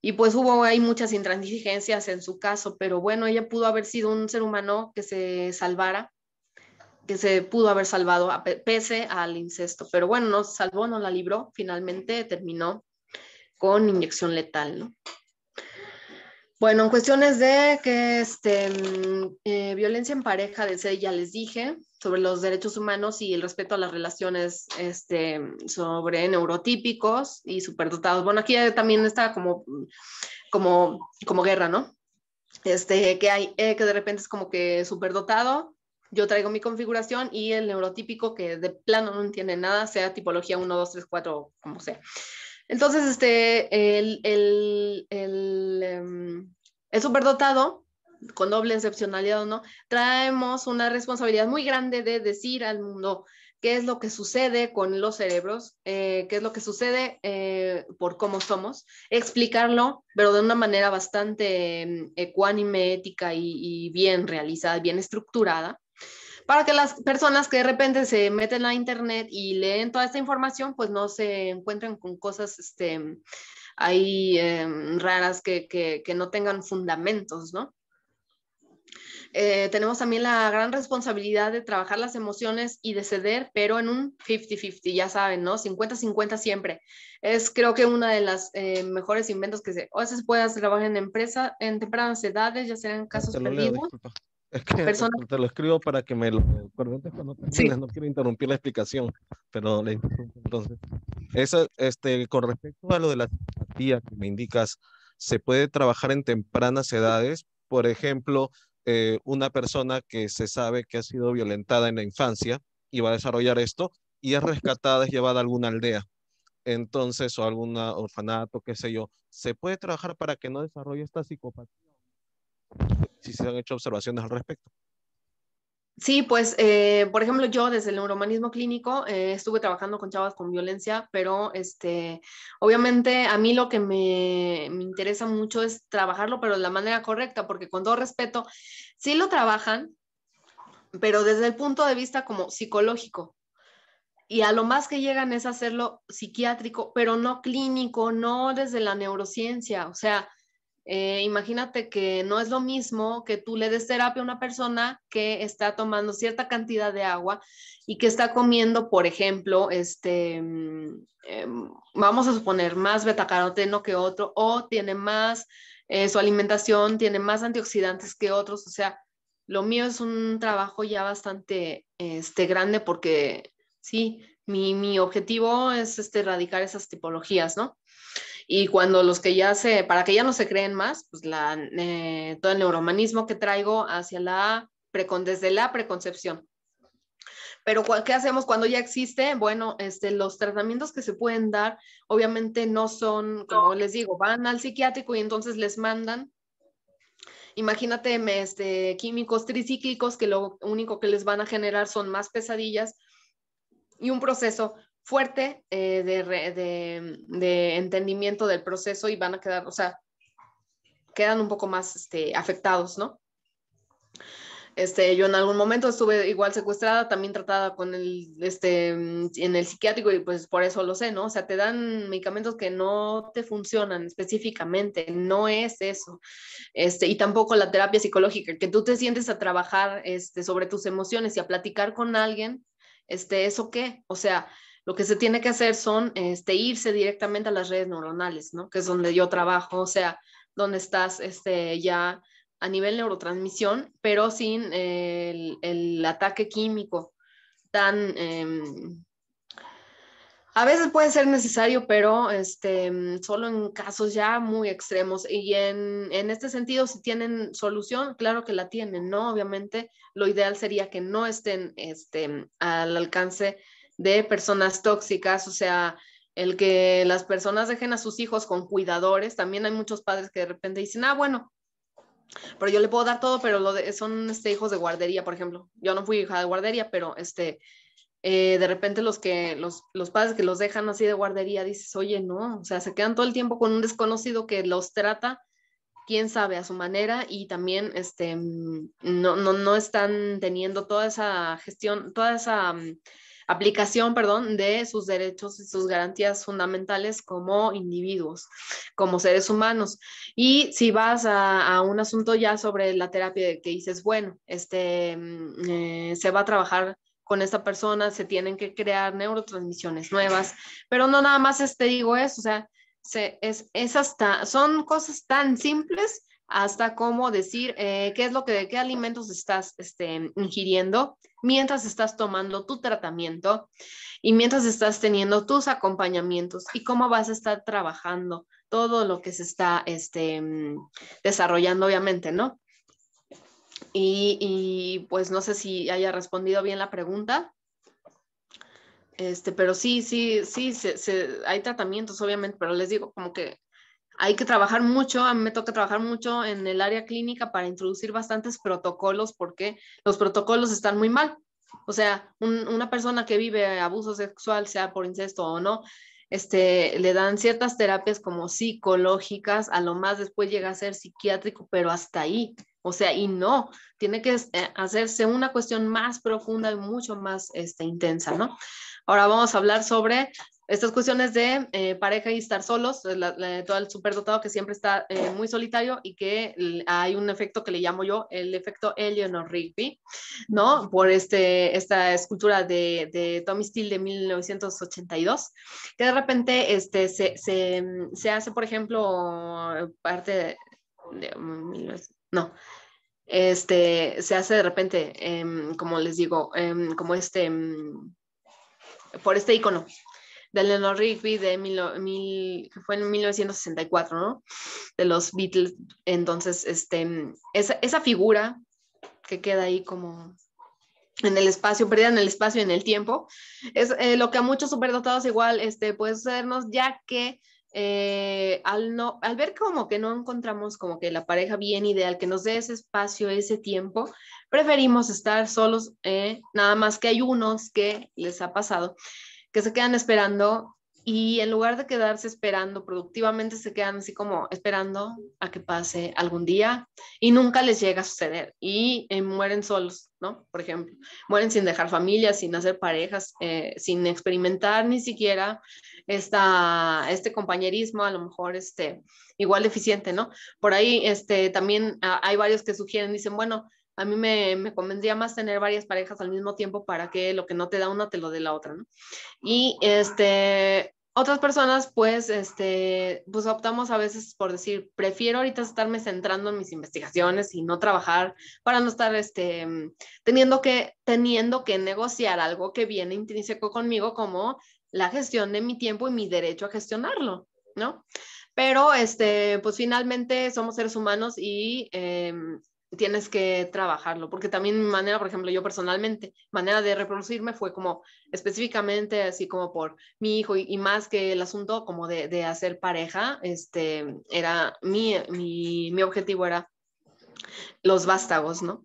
Y pues hubo ahí muchas intransigencias en su caso, pero bueno, ella pudo haber sido un ser humano que se salvara, que se pudo haber salvado a, pese al incesto. Pero bueno, no se salvó, no la libró, finalmente terminó con inyección letal, ¿no? Bueno, en cuestiones de que este, mm, eh, violencia en pareja, de ya les dije, sobre los derechos humanos y el respeto a las relaciones este, sobre neurotípicos y superdotados. Bueno, aquí también está como, mm, como, como guerra, ¿no? Este, que hay, eh, que de repente es como que superdotado, yo traigo mi configuración y el neurotípico que de plano no entiende nada, sea tipología 1, 2, 3, 4, como sea. Entonces, este, el, em, el, superdotado, con doble excepcionalidad o no, traemos una responsabilidad muy grande de decir al mundo qué es lo que sucede con los cerebros, eh, qué es lo que sucede eh, por cómo somos, explicarlo, pero de una manera bastante em, ecuánime, ética y bien realizada, bien estructurada para que las personas que de repente se meten a internet y leen toda esta información, pues no se encuentren con cosas este, ahí em, raras que, que, no tengan fundamentos, ¿no? Eh, tenemos también la gran responsabilidad de trabajar las emociones y de ceder, pero en un 50-50, ya saben, ¿no? 50-50 siempre. Es creo que una de las eh, mejores inventos que se, o veces puedas trabajar en empresa en tempranas edades, ya sean casos perdidos. Es que te lo escribo para que me lo cuando pues, No quiero interrumpir la explicación, pero entonces. eso este, con respecto a lo de la psicopatía que me indicas, se puede trabajar en tempranas edades. Por ejemplo, eh, una persona que se sabe que ha sido violentada en la infancia y va a desarrollar esto y es rescatada, es llevada a alguna aldea. Entonces, o algún orfanato, qué sé yo, se puede trabajar para que no desarrolle esta psicopatía si se han hecho observaciones al respecto. Sí, pues, eh, por ejemplo, yo desde el neuromanismo clínico eh, estuve trabajando con chavas con violencia, pero este, obviamente a mí lo que me, me, interesa mucho es trabajarlo, pero de la manera correcta, porque con todo respeto, sí lo trabajan, pero desde el punto de vista como psicológico. Y a lo más que llegan es hacerlo psiquiátrico, pero no clínico, no desde la neurociencia. O sea, eh, imagínate que no es lo mismo que tú le des terapia a una persona que está tomando cierta cantidad de agua y que está comiendo, por ejemplo, este, mm, eh, vamos a suponer, más betacaroteno que otro o tiene más, eh, su alimentación tiene más antioxidantes que otros. O sea, lo mío es un trabajo ya bastante este, grande porque sí, mi, mi objetivo es este, erradicar esas tipologías, ¿no? Y cuando los que ya se, para que ya no se creen más, pues eh, todo el neuromanismo que traigo hacia la, desde la preconcepción. Pero ¿qué hacemos cuando ya existe? Bueno, este, los tratamientos que se pueden dar obviamente no son, como les digo, van al psiquiátrico y entonces les mandan imagínate este, químicos tricíclicos que lo único que les van a generar son más pesadillas y un proceso fuerte eh, de, entendimiento del proceso y van a quedar, o sea, quedan un poco más este, afectados, ¿no? Este, yo en algún momento estuve igual secuestrada, también tratada con el, este, mm, en el psiquiátrico y pues por eso lo sé, ¿no? O sea, te dan medicamentos que no te funcionan específicamente, no es eso. Este, y tampoco la terapia psicológica, que tú te sientes a trabajar este, sobre tus emociones y a platicar con alguien, este, ¿eso qué? O sea, lo que se tiene que hacer son este, irse directamente a las redes neuronales, Que es donde yo trabajo, o sea, donde estás este, ya a nivel neurotransmisión, pero sin eh, el, ataque químico tan... Em, a veces puede ser necesario, pero este, solo en casos ya muy extremos. Y en, este sentido, si tienen solución, claro que la tienen, ¿no? Obviamente, lo ideal sería que no estén al alcance de personas tóxicas, o sea, el que las personas dejen a sus hijos con cuidadores. También hay muchos padres que de repente dicen, ah, bueno, pero yo le puedo dar todo, pero son este, hijos de guardería, por ejemplo. Yo no fui hija de guardería, pero este, eh, de repente los que los, los, padres que los dejan así de guardería dices, oye, no, o sea, se quedan todo el tiempo con un desconocido que los trata, quién sabe, a su manera y también este, mm, no, no están teniendo toda esa gestión, toda esa mm, aplicación, perdón, de sus derechos y sus garantías fundamentales como individuos, como seres humanos. Y si vas a, un asunto ya sobre la terapia que dices, bueno, este, mm, eh, se va a trabajar con esta persona, se tienen que crear neurotransmisiones nuevas, pero no nada más este digo eso, o sea, es, son cosas tan simples hasta cómo decir eh, qué es lo que, qué alimentos estás este, ingiriendo mientras estás tomando tu tratamiento y mientras estás teniendo tus acompañamientos y cómo vas a estar trabajando todo lo que se está este, desarrollando, obviamente, ¿no? Y, pues no sé si haya respondido bien la pregunta. Este, pero sí, sí, sí, hay tratamientos, obviamente, pero les digo como que hay que trabajar mucho, a me toca trabajar mucho en el área clínica para introducir bastantes protocolos porque los protocolos están muy mal. O sea, una persona que vive abuso sexual, sea por incesto o no, este, le dan ciertas terapias como psicológicas, a lo más después llega a ser psiquiátrico, pero hasta ahí. O sea, y no, tiene que eh, hacerse una cuestión más profunda y mucho más este, intensa, ¿no? Ahora vamos a hablar sobre estas cuestiones de eh, pareja y estar solos, todo el superdotado que siempre está eh, muy solitario y que hay un efecto que le llamo yo el efecto Eleanor Rigby, ¿no? Por este, esta escultura de, Tommy Steele de 1982, que de repente este, se, hace, por ejemplo, parte de, mm, no, este, se hace de repente, em, como les digo, em, como este, mm, por este icono, de Eleanor Rigby, de fue en 1964, ¿no? De los Beatles. Entonces, este, esa, figura que queda ahí como en el espacio, perdida en el espacio y en el tiempo, es eh, lo que a muchos superdotados igual este, puede sucedernos. ya que eh, al, no, al ver como que no encontramos como que la pareja bien ideal que nos dé ese espacio, ese tiempo, preferimos estar solos, eh, nada más que hay unos que les ha pasado que se quedan esperando y en lugar de quedarse esperando productivamente, se quedan así como esperando a que pase algún día y nunca les llega a suceder y eh, mueren solos, ¿no? Por ejemplo, mueren sin dejar familia, sin hacer parejas, eh, sin experimentar ni siquiera esta, este compañerismo, a lo mejor este, igual deficiente, ¿no? Por ahí este, también ah, hay varios que sugieren, dicen, bueno, a mí me, me, convendría más tener varias parejas al mismo tiempo para que lo que no te da una te lo dé la otra, ¿no? Y este, otras personas, pues, este, pues optamos a veces por decir, prefiero ahorita estarme centrando en mis investigaciones y no trabajar para no estar, este, teniendo que, teniendo que negociar algo que viene intrínseco conmigo como la gestión de mi tiempo y mi derecho a gestionarlo, ¿no? Pero, este, pues finalmente somos seres humanos y em, tienes que trabajarlo, porque también mi manera, por ejemplo, yo personalmente, manera de reproducirme fue como específicamente así como por mi hijo y, más que el asunto como de, de hacer pareja, este, era mi, mi, mi objetivo era los vástagos, ¿no?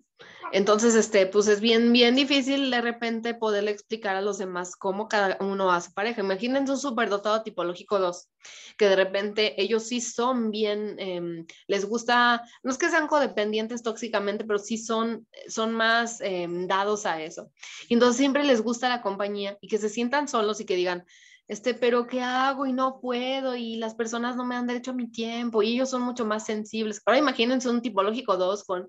Entonces, este, pues es bien, bien difícil de repente poderle explicar a los demás cómo cada uno hace pareja. Imagínense un superdotado tipológico 2, que de repente ellos sí son bien, em, les gusta, no es que sean codependientes tóxicamente, pero sí son, son más em, dados a eso. Y entonces siempre les gusta la compañía y que se sientan solos y que digan, este, pero ¿qué hago? Y no puedo, y las personas no me dan derecho a mi tiempo, y ellos son mucho más sensibles. Ahora imagínense un tipológico 2 con,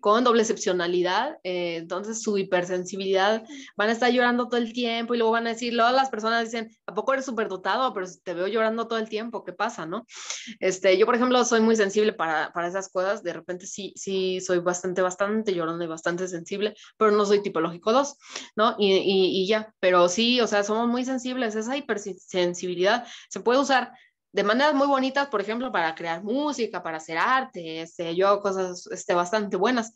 con doble excepcionalidad, eh, entonces su hipersensibilidad, van a estar llorando todo el tiempo, y luego van a decir, luego las personas dicen, ¿a poco eres dotado? Pero te veo llorando todo el tiempo, ¿qué pasa, no? Este, yo, por ejemplo, soy muy sensible para, esas cosas, de repente sí, sí, soy bastante, bastante llorando y bastante sensible, pero no soy tipológico 2, ¿no? Y, ya, pero sí, o sea, somos muy sensibles, esa hiper sensibilidad, se puede usar de maneras muy bonitas, por ejemplo, para crear música, para hacer arte, este, yo cosas este, bastante buenas,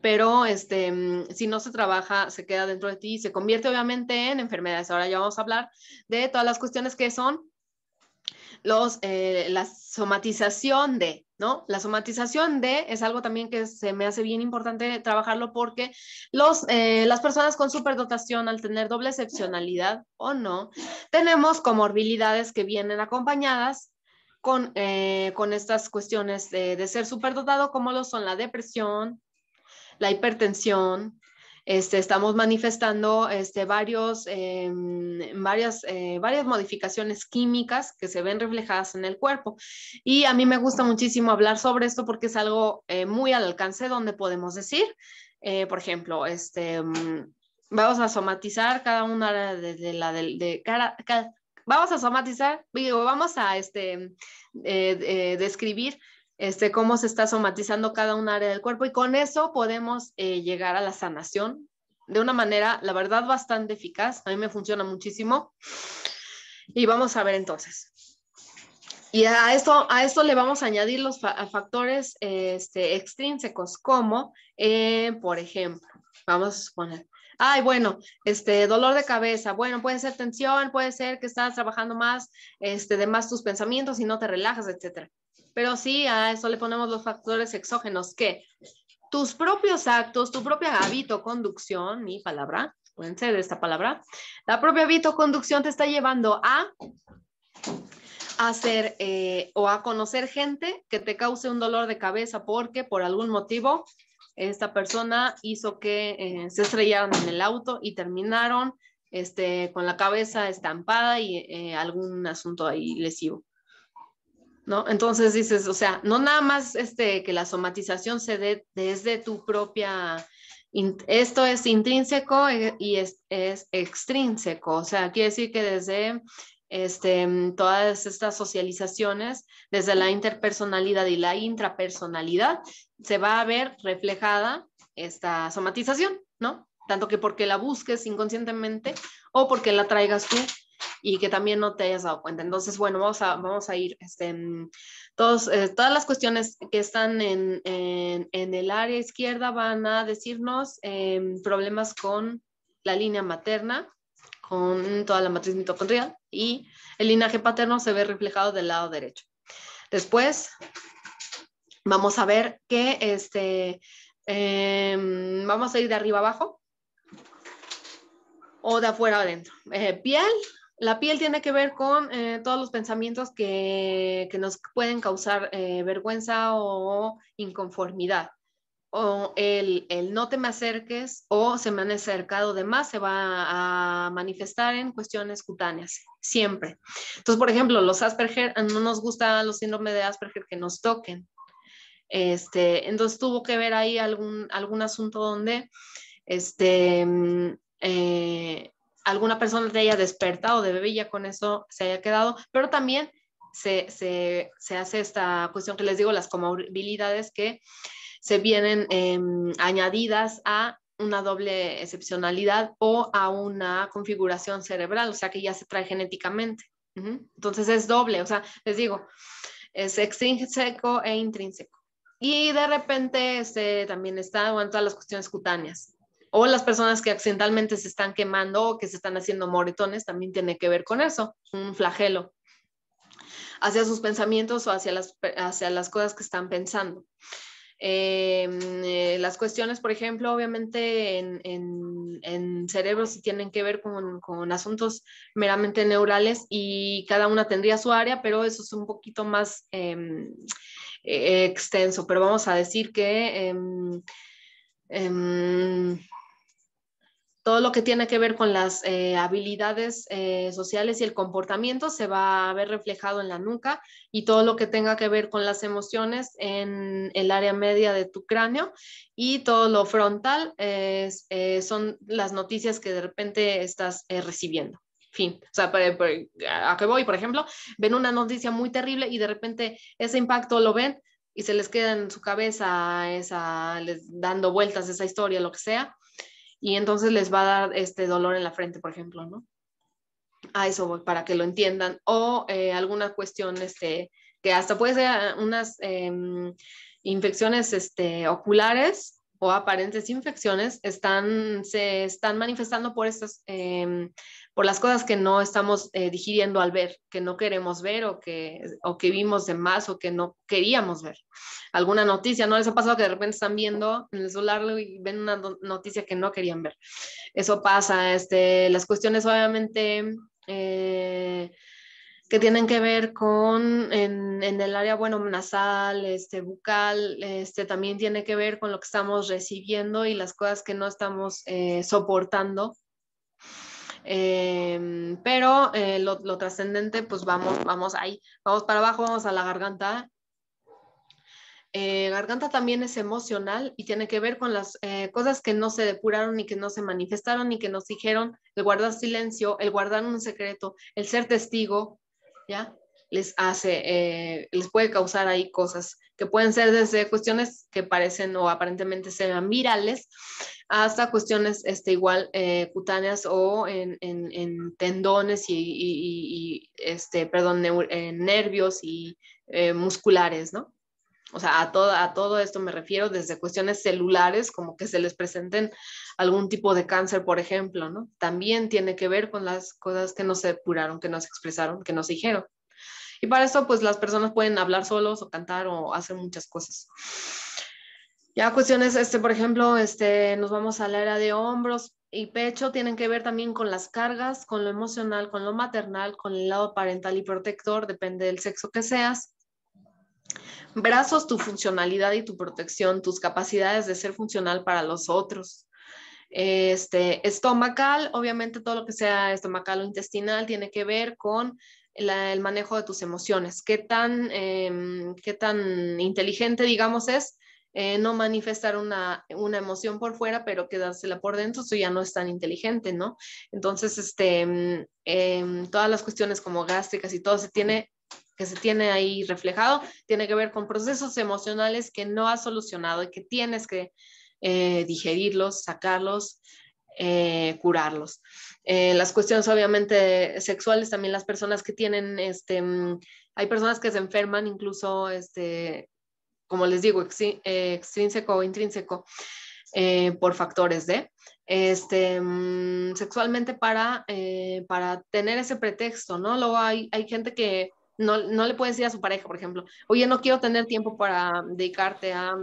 pero este, mm, si no se trabaja, se queda dentro de ti y se convierte obviamente en enfermedades. Ahora ya vamos a hablar de todas las cuestiones que son los, eh, la somatización de, la somatización de es algo también que se me hace bien importante trabajarlo porque eh, las personas con superdotación al tener doble excepcionalidad o no, tenemos comorbilidades que vienen acompañadas con, eh, estas cuestiones de, de ser superdotado como lo son la depresión, la hipertensión, este, estamos manifestando este, varios, em, varias, eh, varias modificaciones químicas que se ven reflejadas en el cuerpo. Y a mí me gusta muchísimo hablar sobre esto porque es algo eh, muy al alcance donde podemos decir, eh, por ejemplo, este, mm, vamos a somatizar cada una de, la de, vamos a somatizar, digo, vamos a este, describir este, cómo se está somatizando cada un área del cuerpo y con eso podemos eh, llegar a la sanación de una manera, la verdad, bastante eficaz. A mí me funciona muchísimo. Y vamos a ver entonces. Y a esto, a esto le vamos a añadir los factores este, extrínsecos, como, eh, por ejemplo, vamos a poner, ay, bueno, este, dolor de cabeza, bueno, puede ser tensión, puede ser que estás trabajando más, este, de más tus pensamientos y no te relajas, etcétera. Pero sí, a eso le ponemos los factores exógenos, que tus propios actos, tu propia hábito, conducción, mi palabra, pueden ser esta palabra, la propia hábito, conducción te está llevando a hacer eh, o a conocer gente que te cause un dolor de cabeza porque por algún motivo esta persona hizo que eh, se estrellaron en el auto y terminaron este, con la cabeza estampada y eh, algún asunto ahí lesivo. ¿no? Entonces dices, o sea, no nada más este, que la somatización se dé desde tu propia, esto es intrínseco eh, y es, es extrínseco, o sea, quiere decir que desde este, todas estas socializaciones, desde la interpersonalidad y la intrapersonalidad, se va a ver reflejada esta somatización, ¿no? Tanto que porque la busques inconscientemente o porque la traigas tú y que también no te hayas dado cuenta. Entonces, bueno, vamos a, vamos a ir, este, todos, eh, todas las cuestiones que están en, en, el área izquierda van a decirnos em, problemas con la línea materna, con toda la matriz mitocondrial y el linaje paterno se ve reflejado del lado derecho. Después, vamos a ver que este, em, vamos a ir de arriba abajo o de afuera adentro. Eh, piel, la piel tiene que ver con eh, todos los pensamientos que, nos pueden causar eh, vergüenza o inconformidad. O el, no te me acerques o se me han acercado de más se va a manifestar en cuestiones cutáneas, siempre. Entonces, por ejemplo, los Asperger, eh, no nos gusta los síndromes de Asperger que nos toquen. Este, entonces tuvo que ver ahí algún, algún asunto donde este, mm, alguna persona te haya despertado de bebé y ya con eso se haya quedado, pero también se, se, se hace esta cuestión que les digo, las comorbilidades que se vienen em, añadidas a una doble excepcionalidad o a una configuración cerebral, o sea que ya se trae genéticamente. Entonces es doble, o sea, les digo, es extrínseco e intrínseco. Y de repente este, también está en todas las cuestiones cutáneas o las personas que accidentalmente se están quemando o que se están haciendo moretones también tiene que ver con eso, un flagelo hacia sus pensamientos o hacia las, hacia las cosas que están pensando. Em, eh, las cuestiones, por ejemplo, obviamente en, cerebros sí tienen que ver con, asuntos meramente neurales y cada una tendría su área, pero eso es un poquito más em, eh, extenso. Pero vamos a decir que em, todo lo que tiene que ver con las eh, habilidades eh, sociales y el comportamiento se va a ver reflejado en la nuca y todo lo que tenga que ver con las emociones en el área media de tu cráneo y todo lo frontal eh, son las noticias que de repente estás recibiendo. Fin. O sea, a qué voy, por ejemplo, ven una noticia muy terrible y de repente ese impacto lo ven y se les queda en su cabeza esa, les dando vueltas esa historia, lo que sea y entonces les va a dar este dolor en la frente, por ejemplo, ¿no? A eso para que lo entiendan. O eh, alguna cuestión, este, que hasta puede ser unas em, infecciones este, oculares o aparentes infecciones están, se están manifestando por, estas, em, por las cosas que no estamos eh, digiriendo al ver, que no queremos ver o que, o que vimos de más o que no queríamos ver. Alguna noticia, ¿no? Les ha pasado que de repente están viendo en el celular y ven una noticia que no querían ver. Eso pasa, este, las cuestiones obviamente... Eh, que tienen que ver con en, el área, bueno, nasal, este, bucal, este, también tiene que ver con lo que estamos recibiendo y las cosas que no estamos eh, soportando. Em, pero eh, lo, lo trascendente, pues vamos, vamos ahí, vamos para abajo, vamos a la garganta. Eh, garganta también es emocional y tiene que ver con las cosas que no se depuraron y que no se manifestaron y que nos dijeron, el guardar silencio, el guardar un secreto, el ser testigo, ¿ya? Les hace, eh, les puede causar ahí cosas que pueden ser desde cuestiones que parecen o aparentemente sean virales hasta cuestiones este, igual eh, cutáneas o en, en, tendones y, este, perdón, eh, nervios y musculares, ¿no? O sea, a todo, a todo esto me refiero desde cuestiones celulares, como que se les presenten algún tipo de cáncer, por ejemplo, ¿no? También tiene que ver con las cosas que no se curaron, que no se expresaron, que no se dijeron. Y para eso, pues las personas pueden hablar solos o cantar o hacer muchas cosas. Ya cuestiones, este, por ejemplo, este, nos vamos a la era de hombros y pecho, tienen que ver también con las cargas, con lo emocional, con lo maternal, con el lado parental y protector, depende del sexo que seas. Brazos, tu funcionalidad y tu protección, tus capacidades de ser funcional para los otros. Este, estomacal, obviamente todo lo que sea estomacal o intestinal tiene que ver con el manejo de tus emociones. ¿Qué tan, em, qué tan inteligente, digamos, es eh, no manifestar una, emoción por fuera, pero quedársela por dentro? Eso ya no es tan inteligente, ¿no? Entonces, este, em, em, todas las cuestiones como gástricas y todo se tiene que se tiene ahí reflejado tiene que ver con procesos emocionales que no has solucionado y que tienes que eh, digerirlos, sacarlos, eh, curarlos. Eh, las cuestiones obviamente sexuales también las personas que tienen, este, mm, hay personas que se enferman incluso, este, como les digo, extrínseco o intrínseco. por factores de este, mm, sexualmente para, para tener ese pretexto, ¿no? Luego hay, hay gente que no, le puedes decir a su pareja, por ejemplo, oye, no quiero tener tiempo para dedicarte a,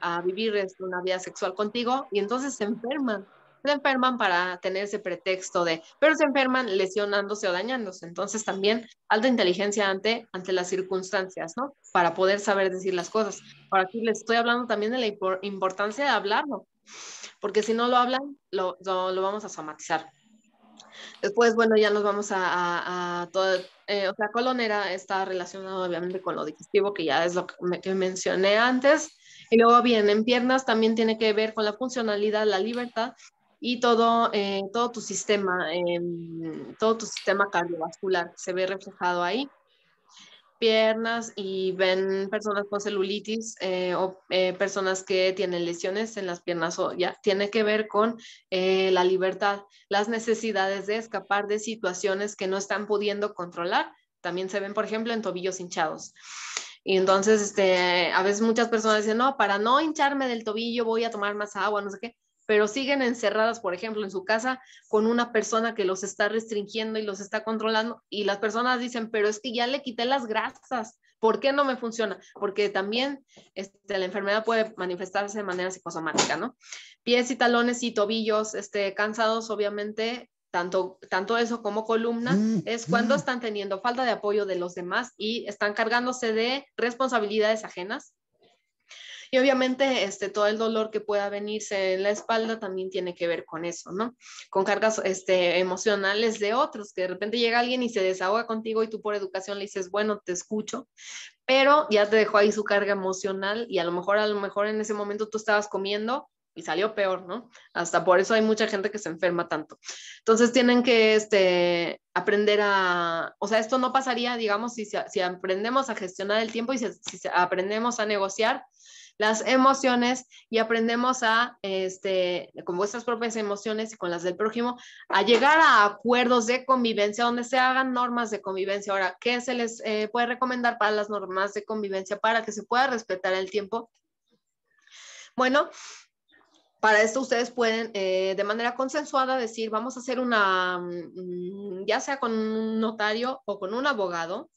a vivir este, una vida sexual contigo y entonces se enferman. Se enferman para tener ese pretexto de, pero se enferman lesionándose o dañándose. Entonces también alta inteligencia ante, ante las circunstancias, ¿no? Para poder saber decir las cosas. Ahora aquí les estoy hablando también de la importancia de hablarlo, porque si no lo hablan, lo vamos a somatizar. Después, bueno, ya nos vamos a, a, a todo, eh, o sea, colonera está relacionado obviamente con lo digestivo, que ya es lo que, mencioné antes. Y luego bien en piernas, también tiene que ver con la funcionalidad, la libertad y todo, eh, todo tu sistema, em, todo tu sistema cardiovascular se ve reflejado ahí piernas y ven personas con celulitis eh, o eh, personas que tienen lesiones en las piernas o ya tiene que ver con eh, la libertad, las necesidades de escapar de situaciones que no están pudiendo controlar. También se ven, por ejemplo, en tobillos hinchados. Y entonces, este, a veces muchas personas dicen, no, para no hincharme del tobillo voy a tomar más agua, no sé qué pero siguen encerradas, por ejemplo, en su casa con una persona que los está restringiendo y los está controlando y las personas dicen, pero es que ya le quité las grasas, ¿por qué no me funciona? Porque también este, la enfermedad puede manifestarse de manera psicosomática, ¿no? Pies y talones y tobillos este, cansados, obviamente, tanto, tanto, eso como columna, mm, es mm. cuando están teniendo falta de apoyo de los demás y están cargándose de responsabilidades ajenas, y obviamente este, todo el dolor que pueda venirse en la espalda también tiene que ver con eso, ¿no? Con cargas este, emocionales de otros, que de repente llega alguien y se desahoga contigo y tú por educación le dices, bueno, te escucho, pero ya te dejó ahí su carga emocional y a lo mejor, a lo mejor en ese momento tú estabas comiendo y salió peor, ¿no? Hasta por eso hay mucha gente que se enferma tanto. Entonces tienen que este, aprender a, o sea, esto no pasaría, digamos, si, si aprendemos a gestionar el tiempo y si, si aprendemos a negociar las emociones y aprendemos a, este, con vuestras propias emociones y con las del prójimo, a llegar a acuerdos de convivencia donde se hagan normas de convivencia. Ahora, ¿qué se les eh, puede recomendar para las normas de convivencia para que se pueda respetar el tiempo? Bueno, para esto ustedes pueden eh, de manera consensuada decir, vamos a hacer una, mm, ya sea con un notario o con un abogado,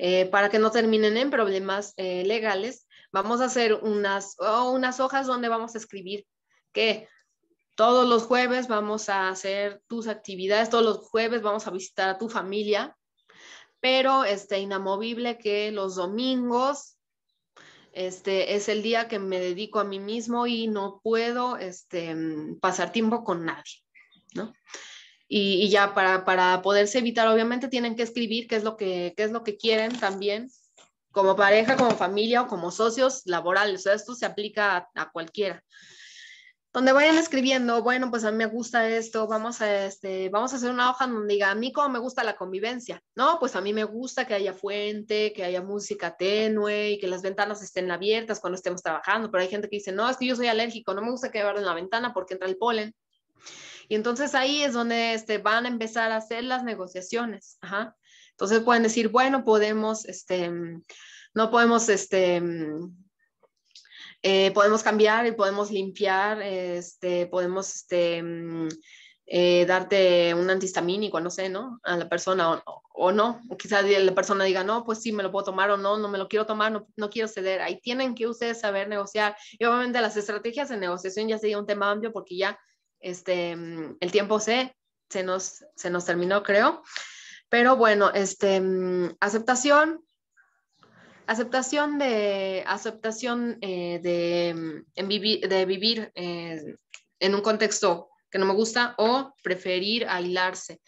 eh, para que no terminen en problemas legales. Vamos a hacer unas, oh, unas hojas donde vamos a escribir que todos los jueves vamos a hacer tus actividades, todos los jueves vamos a visitar a tu familia, pero este inamovible que los domingos este es el día que me dedico a mí mismo y no puedo este, pasar tiempo con nadie, Y, ya para, poderse evitar, obviamente tienen que escribir qué es lo que, qué es lo que quieren también como pareja, como familia o como socios laborales. esto se aplica a, cualquiera donde vayan escribiendo, bueno, pues a mí me gusta esto, vamos a, este, vamos a hacer una hoja donde diga, a mí cómo me gusta la convivencia, ¿no? Pues a mí me gusta que haya fuente, que haya música tenue y que las ventanas estén abiertas cuando estemos trabajando, pero hay gente que dice, no, es que yo soy alérgico, no me gusta que en la ventana porque entra el polen. Y entonces ahí es donde este, van a empezar a hacer las negociaciones, ajá. Entonces pueden decir, bueno, podemos, este, no podemos, este, eh, podemos cambiar y podemos limpiar, este, podemos, este, eh, darte un antihistamínico, no sé, ¿no? A la persona o, no. quizás la persona diga, no, pues sí, me lo puedo tomar o no, no me lo quiero tomar, no, no quiero ceder. Ahí tienen que ustedes saber negociar. Y obviamente las estrategias de negociación ya sería un tema amplio porque ya este, el tiempo se, se, nos, se nos terminó, creo. Pero bueno, este, mm, aceptación, aceptación de, aceptación eh, de, mm, de vivir eh, en un contexto que no me gusta o preferir aislarse.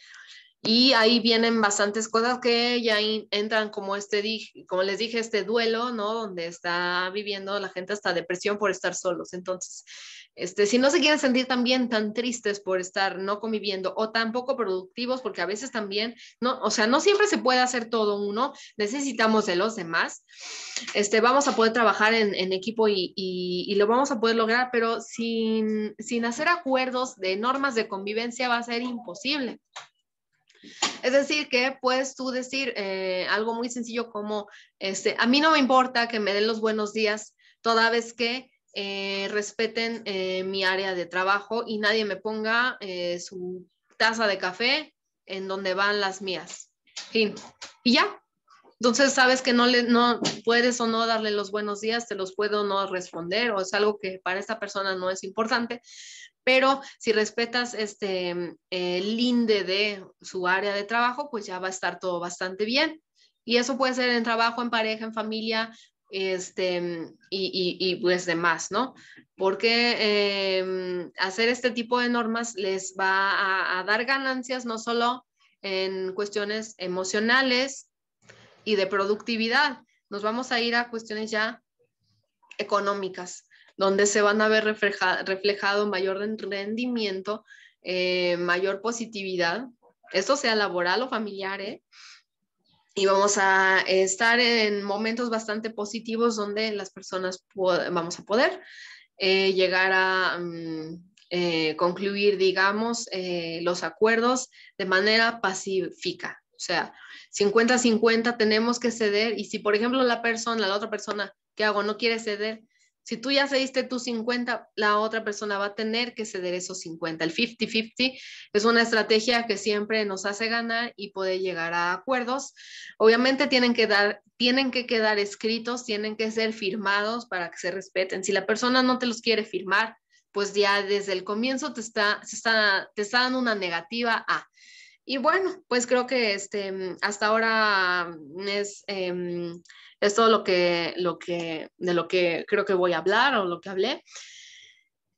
Y ahí vienen bastantes cosas que ya entran como este, como les dije, este duelo, ¿no? Donde está viviendo la gente hasta depresión por estar solos. Entonces, este, si no se quieren sentir también tan tristes por estar no conviviendo o tan poco productivos, porque a veces también, no, o sea, no siempre se puede hacer todo uno, necesitamos de los demás. Este, vamos a poder trabajar en, equipo y, lo vamos a poder lograr, pero sin, sin hacer acuerdos de normas de convivencia va a ser imposible. Es decir, que puedes tú decir eh, algo muy sencillo como, este, a mí no me importa que me den los buenos días toda vez que eh, respeten eh, mi área de trabajo y nadie me ponga su taza de café en donde van las mías. Fin. Y ya. Entonces sabes que no le no puedes o no darle los buenos días, te los puedo no responder o es algo que para esta persona no es importante, pero si respetas este mm, el linde de su área de trabajo, pues ya va a estar todo bastante bien. Y eso puede ser en trabajo, en pareja, en familia, este, mm, y, pues demás, ¿no? Porque eh, mm, hacer este tipo de normas les va a, a dar ganancias no solo en cuestiones emocionales y de productividad, nos vamos a ir a cuestiones ya económicas donde se van a ver reflejado mayor rendimiento, eh, mayor positividad, esto sea laboral o familiar, ¿eh? y vamos a estar en momentos bastante positivos donde las personas vamos a poder eh, llegar a mm, concluir, digamos, los acuerdos de manera pacífica. O sea, 50-50 tenemos que ceder y si, por ejemplo, la persona, la otra persona ¿qué hago no quiere ceder, si tú ya cediste tus 50, la otra persona va a tener que ceder esos 50. El 50-50 es una estrategia que siempre nos hace ganar y puede llegar a acuerdos. Obviamente tienen que, dar, tienen que quedar escritos, tienen que ser firmados para que se respeten. Si la persona no te los quiere firmar, pues ya desde el comienzo te está, te está dando una negativa a. Y bueno, pues creo que este, mm, hasta ahora mm, em, es, todo lo que, lo que, de lo que creo que voy a hablar o lo que hablé.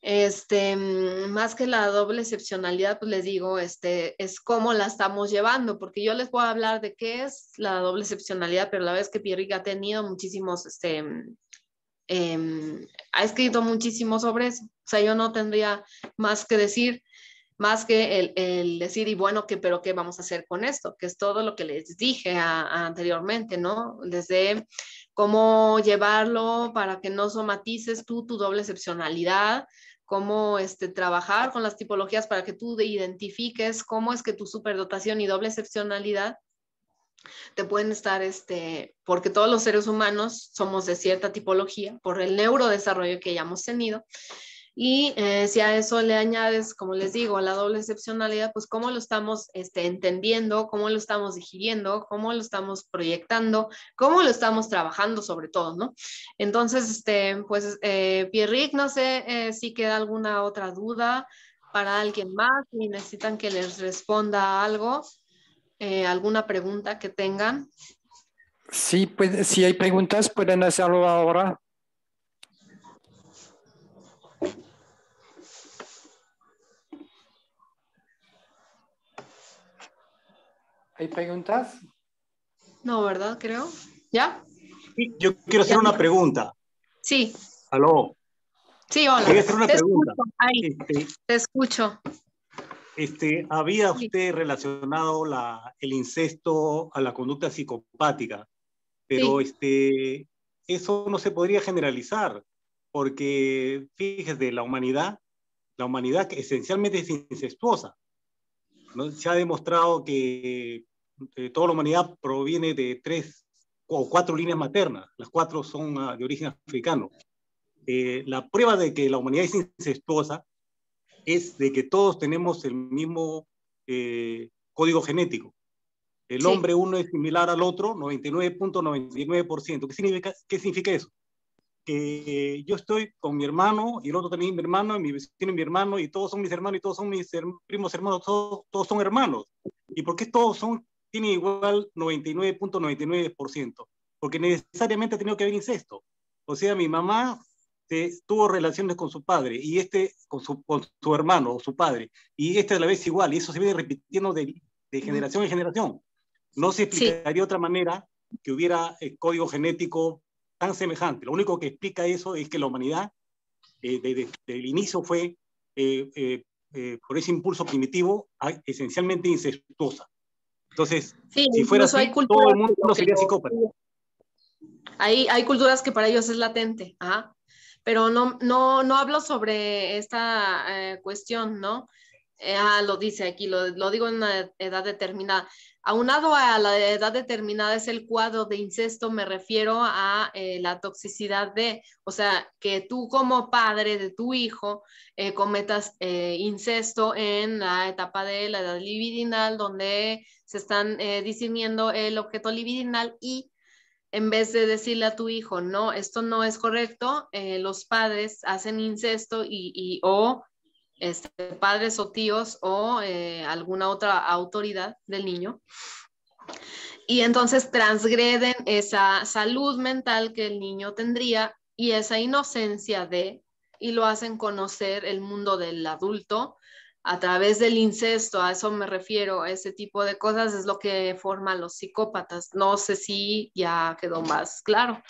Este, mm, más que la doble excepcionalidad, pues les digo, este, es cómo la estamos llevando, porque yo les voy a hablar de qué es la doble excepcionalidad, pero la verdad es que Pierre ha tenido muchísimos, este, em, ha escrito muchísimos sobre eso. O sea, yo no tendría más que decir más que el, decir, y bueno, ¿qué, pero ¿qué vamos a hacer con esto? Que es todo lo que les dije anteriormente, ¿no? Desde cómo llevarlo para que no somatices tú tu doble excepcionalidad, cómo este, trabajar con las tipologías para que tú identifiques cómo es que tu superdotación y doble excepcionalidad te pueden estar, este, porque todos los seres humanos somos de cierta tipología, por el neurodesarrollo que hayamos tenido, y eh, si a eso le añades, como les digo, la doble excepcionalidad, pues cómo lo estamos este, entendiendo, cómo lo estamos digiriendo, cómo lo estamos proyectando, cómo lo estamos trabajando sobre todo, ¿no? Entonces, este, pues, eh, Pierrick, no sé eh, si queda alguna otra duda para alguien más, y necesitan que les responda algo, eh, alguna pregunta que tengan. Sí, pues, si hay preguntas, pueden hacerlo ahora. ¿Hay preguntas? No, ¿verdad? Creo. ¿Ya? yo quiero hacer una pregunta. Sí. Aló. Sí, hola. Este, te Escucho. este, ¿Había usted relacionado la, el incesto a la conducta psicopática? Pero este, eso no se podría generalizar, porque fíjese, la humanidad, la humanidad que esencialmente es incestuosa. ¿no? Se ha demostrado que eh, toda la humanidad proviene de tres o cuatro líneas maternas, las cuatro son ah, de origen africano. Eh, la prueba de que la humanidad es incestuosa es de que todos tenemos el mismo eh, código genético. El hombre uno es similar al otro, 99.99%. ¿Qué significa, ¿Qué significa eso? Que yo estoy con mi hermano y el otro también mi hermano y mi hermano y todos son mis hermanos y todos son mis primos hermanos, todos, todos son hermanos. ¿Y por qué todos son tiene igual 99.99%, porque necesariamente ha tenido que haber incesto. O sea, mi mamá eh, tuvo relaciones con su padre y este con su, su hermano o su padre, y este a la vez igual, y eso se viene repitiendo de, generación en generación. No se explicaría de otra manera que hubiera el eh, código genético tan semejante. Lo único que explica eso es que la humanidad, eh, desde, el inicio, fue por ese impulso primitivo ah, esencialmente incestuosa. Entonces, si fuera así, todo el mundo sería psicópata. Hay, culturas que para ellos es latente, pero no, no, no hablo sobre esta eh, cuestión, ¿no? Eh, ah, lo dice aquí, lo, lo, digo en una edad determinada. Aunado a la edad determinada es el cuadro de incesto, me refiero a eh, la toxicidad de, o sea, que tú como padre de tu hijo eh, cometas eh, incesto en la etapa de la edad libidinal, donde se están discerniendo el objeto libidinal y en vez de decirle a tu hijo, no, esto no es correcto, los padres hacen incesto y, y o este, padres o tíos o eh, alguna otra autoridad del niño. Y entonces transgreden esa salud mental que el niño tendría y esa inocencia de, y lo hacen conocer el mundo del adulto a través del incesto, a eso me refiero, a ese tipo de cosas es lo que forman los psicópatas. No sé si ya quedó más claro.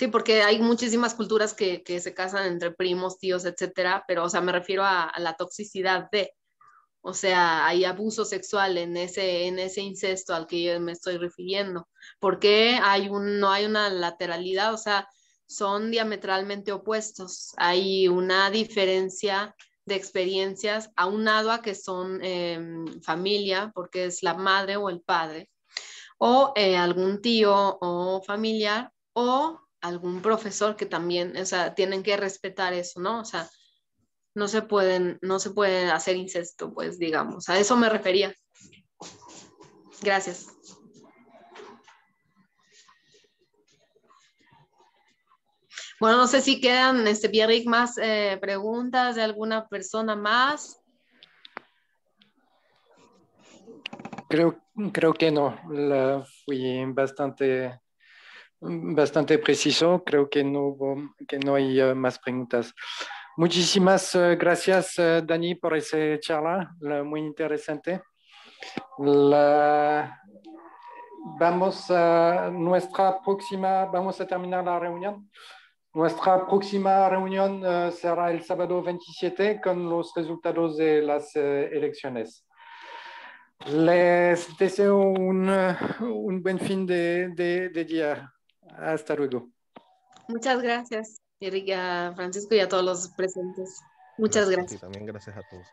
Sí, porque hay muchísimas culturas que, que, se casan entre primos, tíos, etcétera, pero, o sea, me refiero a, la toxicidad de, o sea, hay abuso sexual en ese, en ese incesto al que yo me estoy refiriendo. porque hay un, no hay una lateralidad? O sea, son diametralmente opuestos. Hay una diferencia de experiencias aunado a que son em, familia, porque es la madre o el padre, o eh, algún tío o familiar, o algún profesor que también, o sea, tienen que respetar eso, ¿no? O sea, no se pueden, no se pueden hacer incesto, pues digamos, a eso me refería. Gracias. Bueno, no sé si quedan, este, Pierrick, más eh, preguntas de alguna persona más. Creo, creo que no, la fui bastante Mm, bastante preciso. Creo que no, que no hay eh, más preguntas. Muchísimas eh, gracias, eh, Dani, por esa charla, muy interesante. Vamos a nuestra próxima, vamos a terminar la reunión. Nuestra próxima reunión será el sábado 27 con los resultados de las elecciones. Les deseo un, buen fin de día. Hasta luego. Muchas gracias, Erika, a Francisco y a todos los presentes. Muchas gracias. gracias. Y también gracias a todos.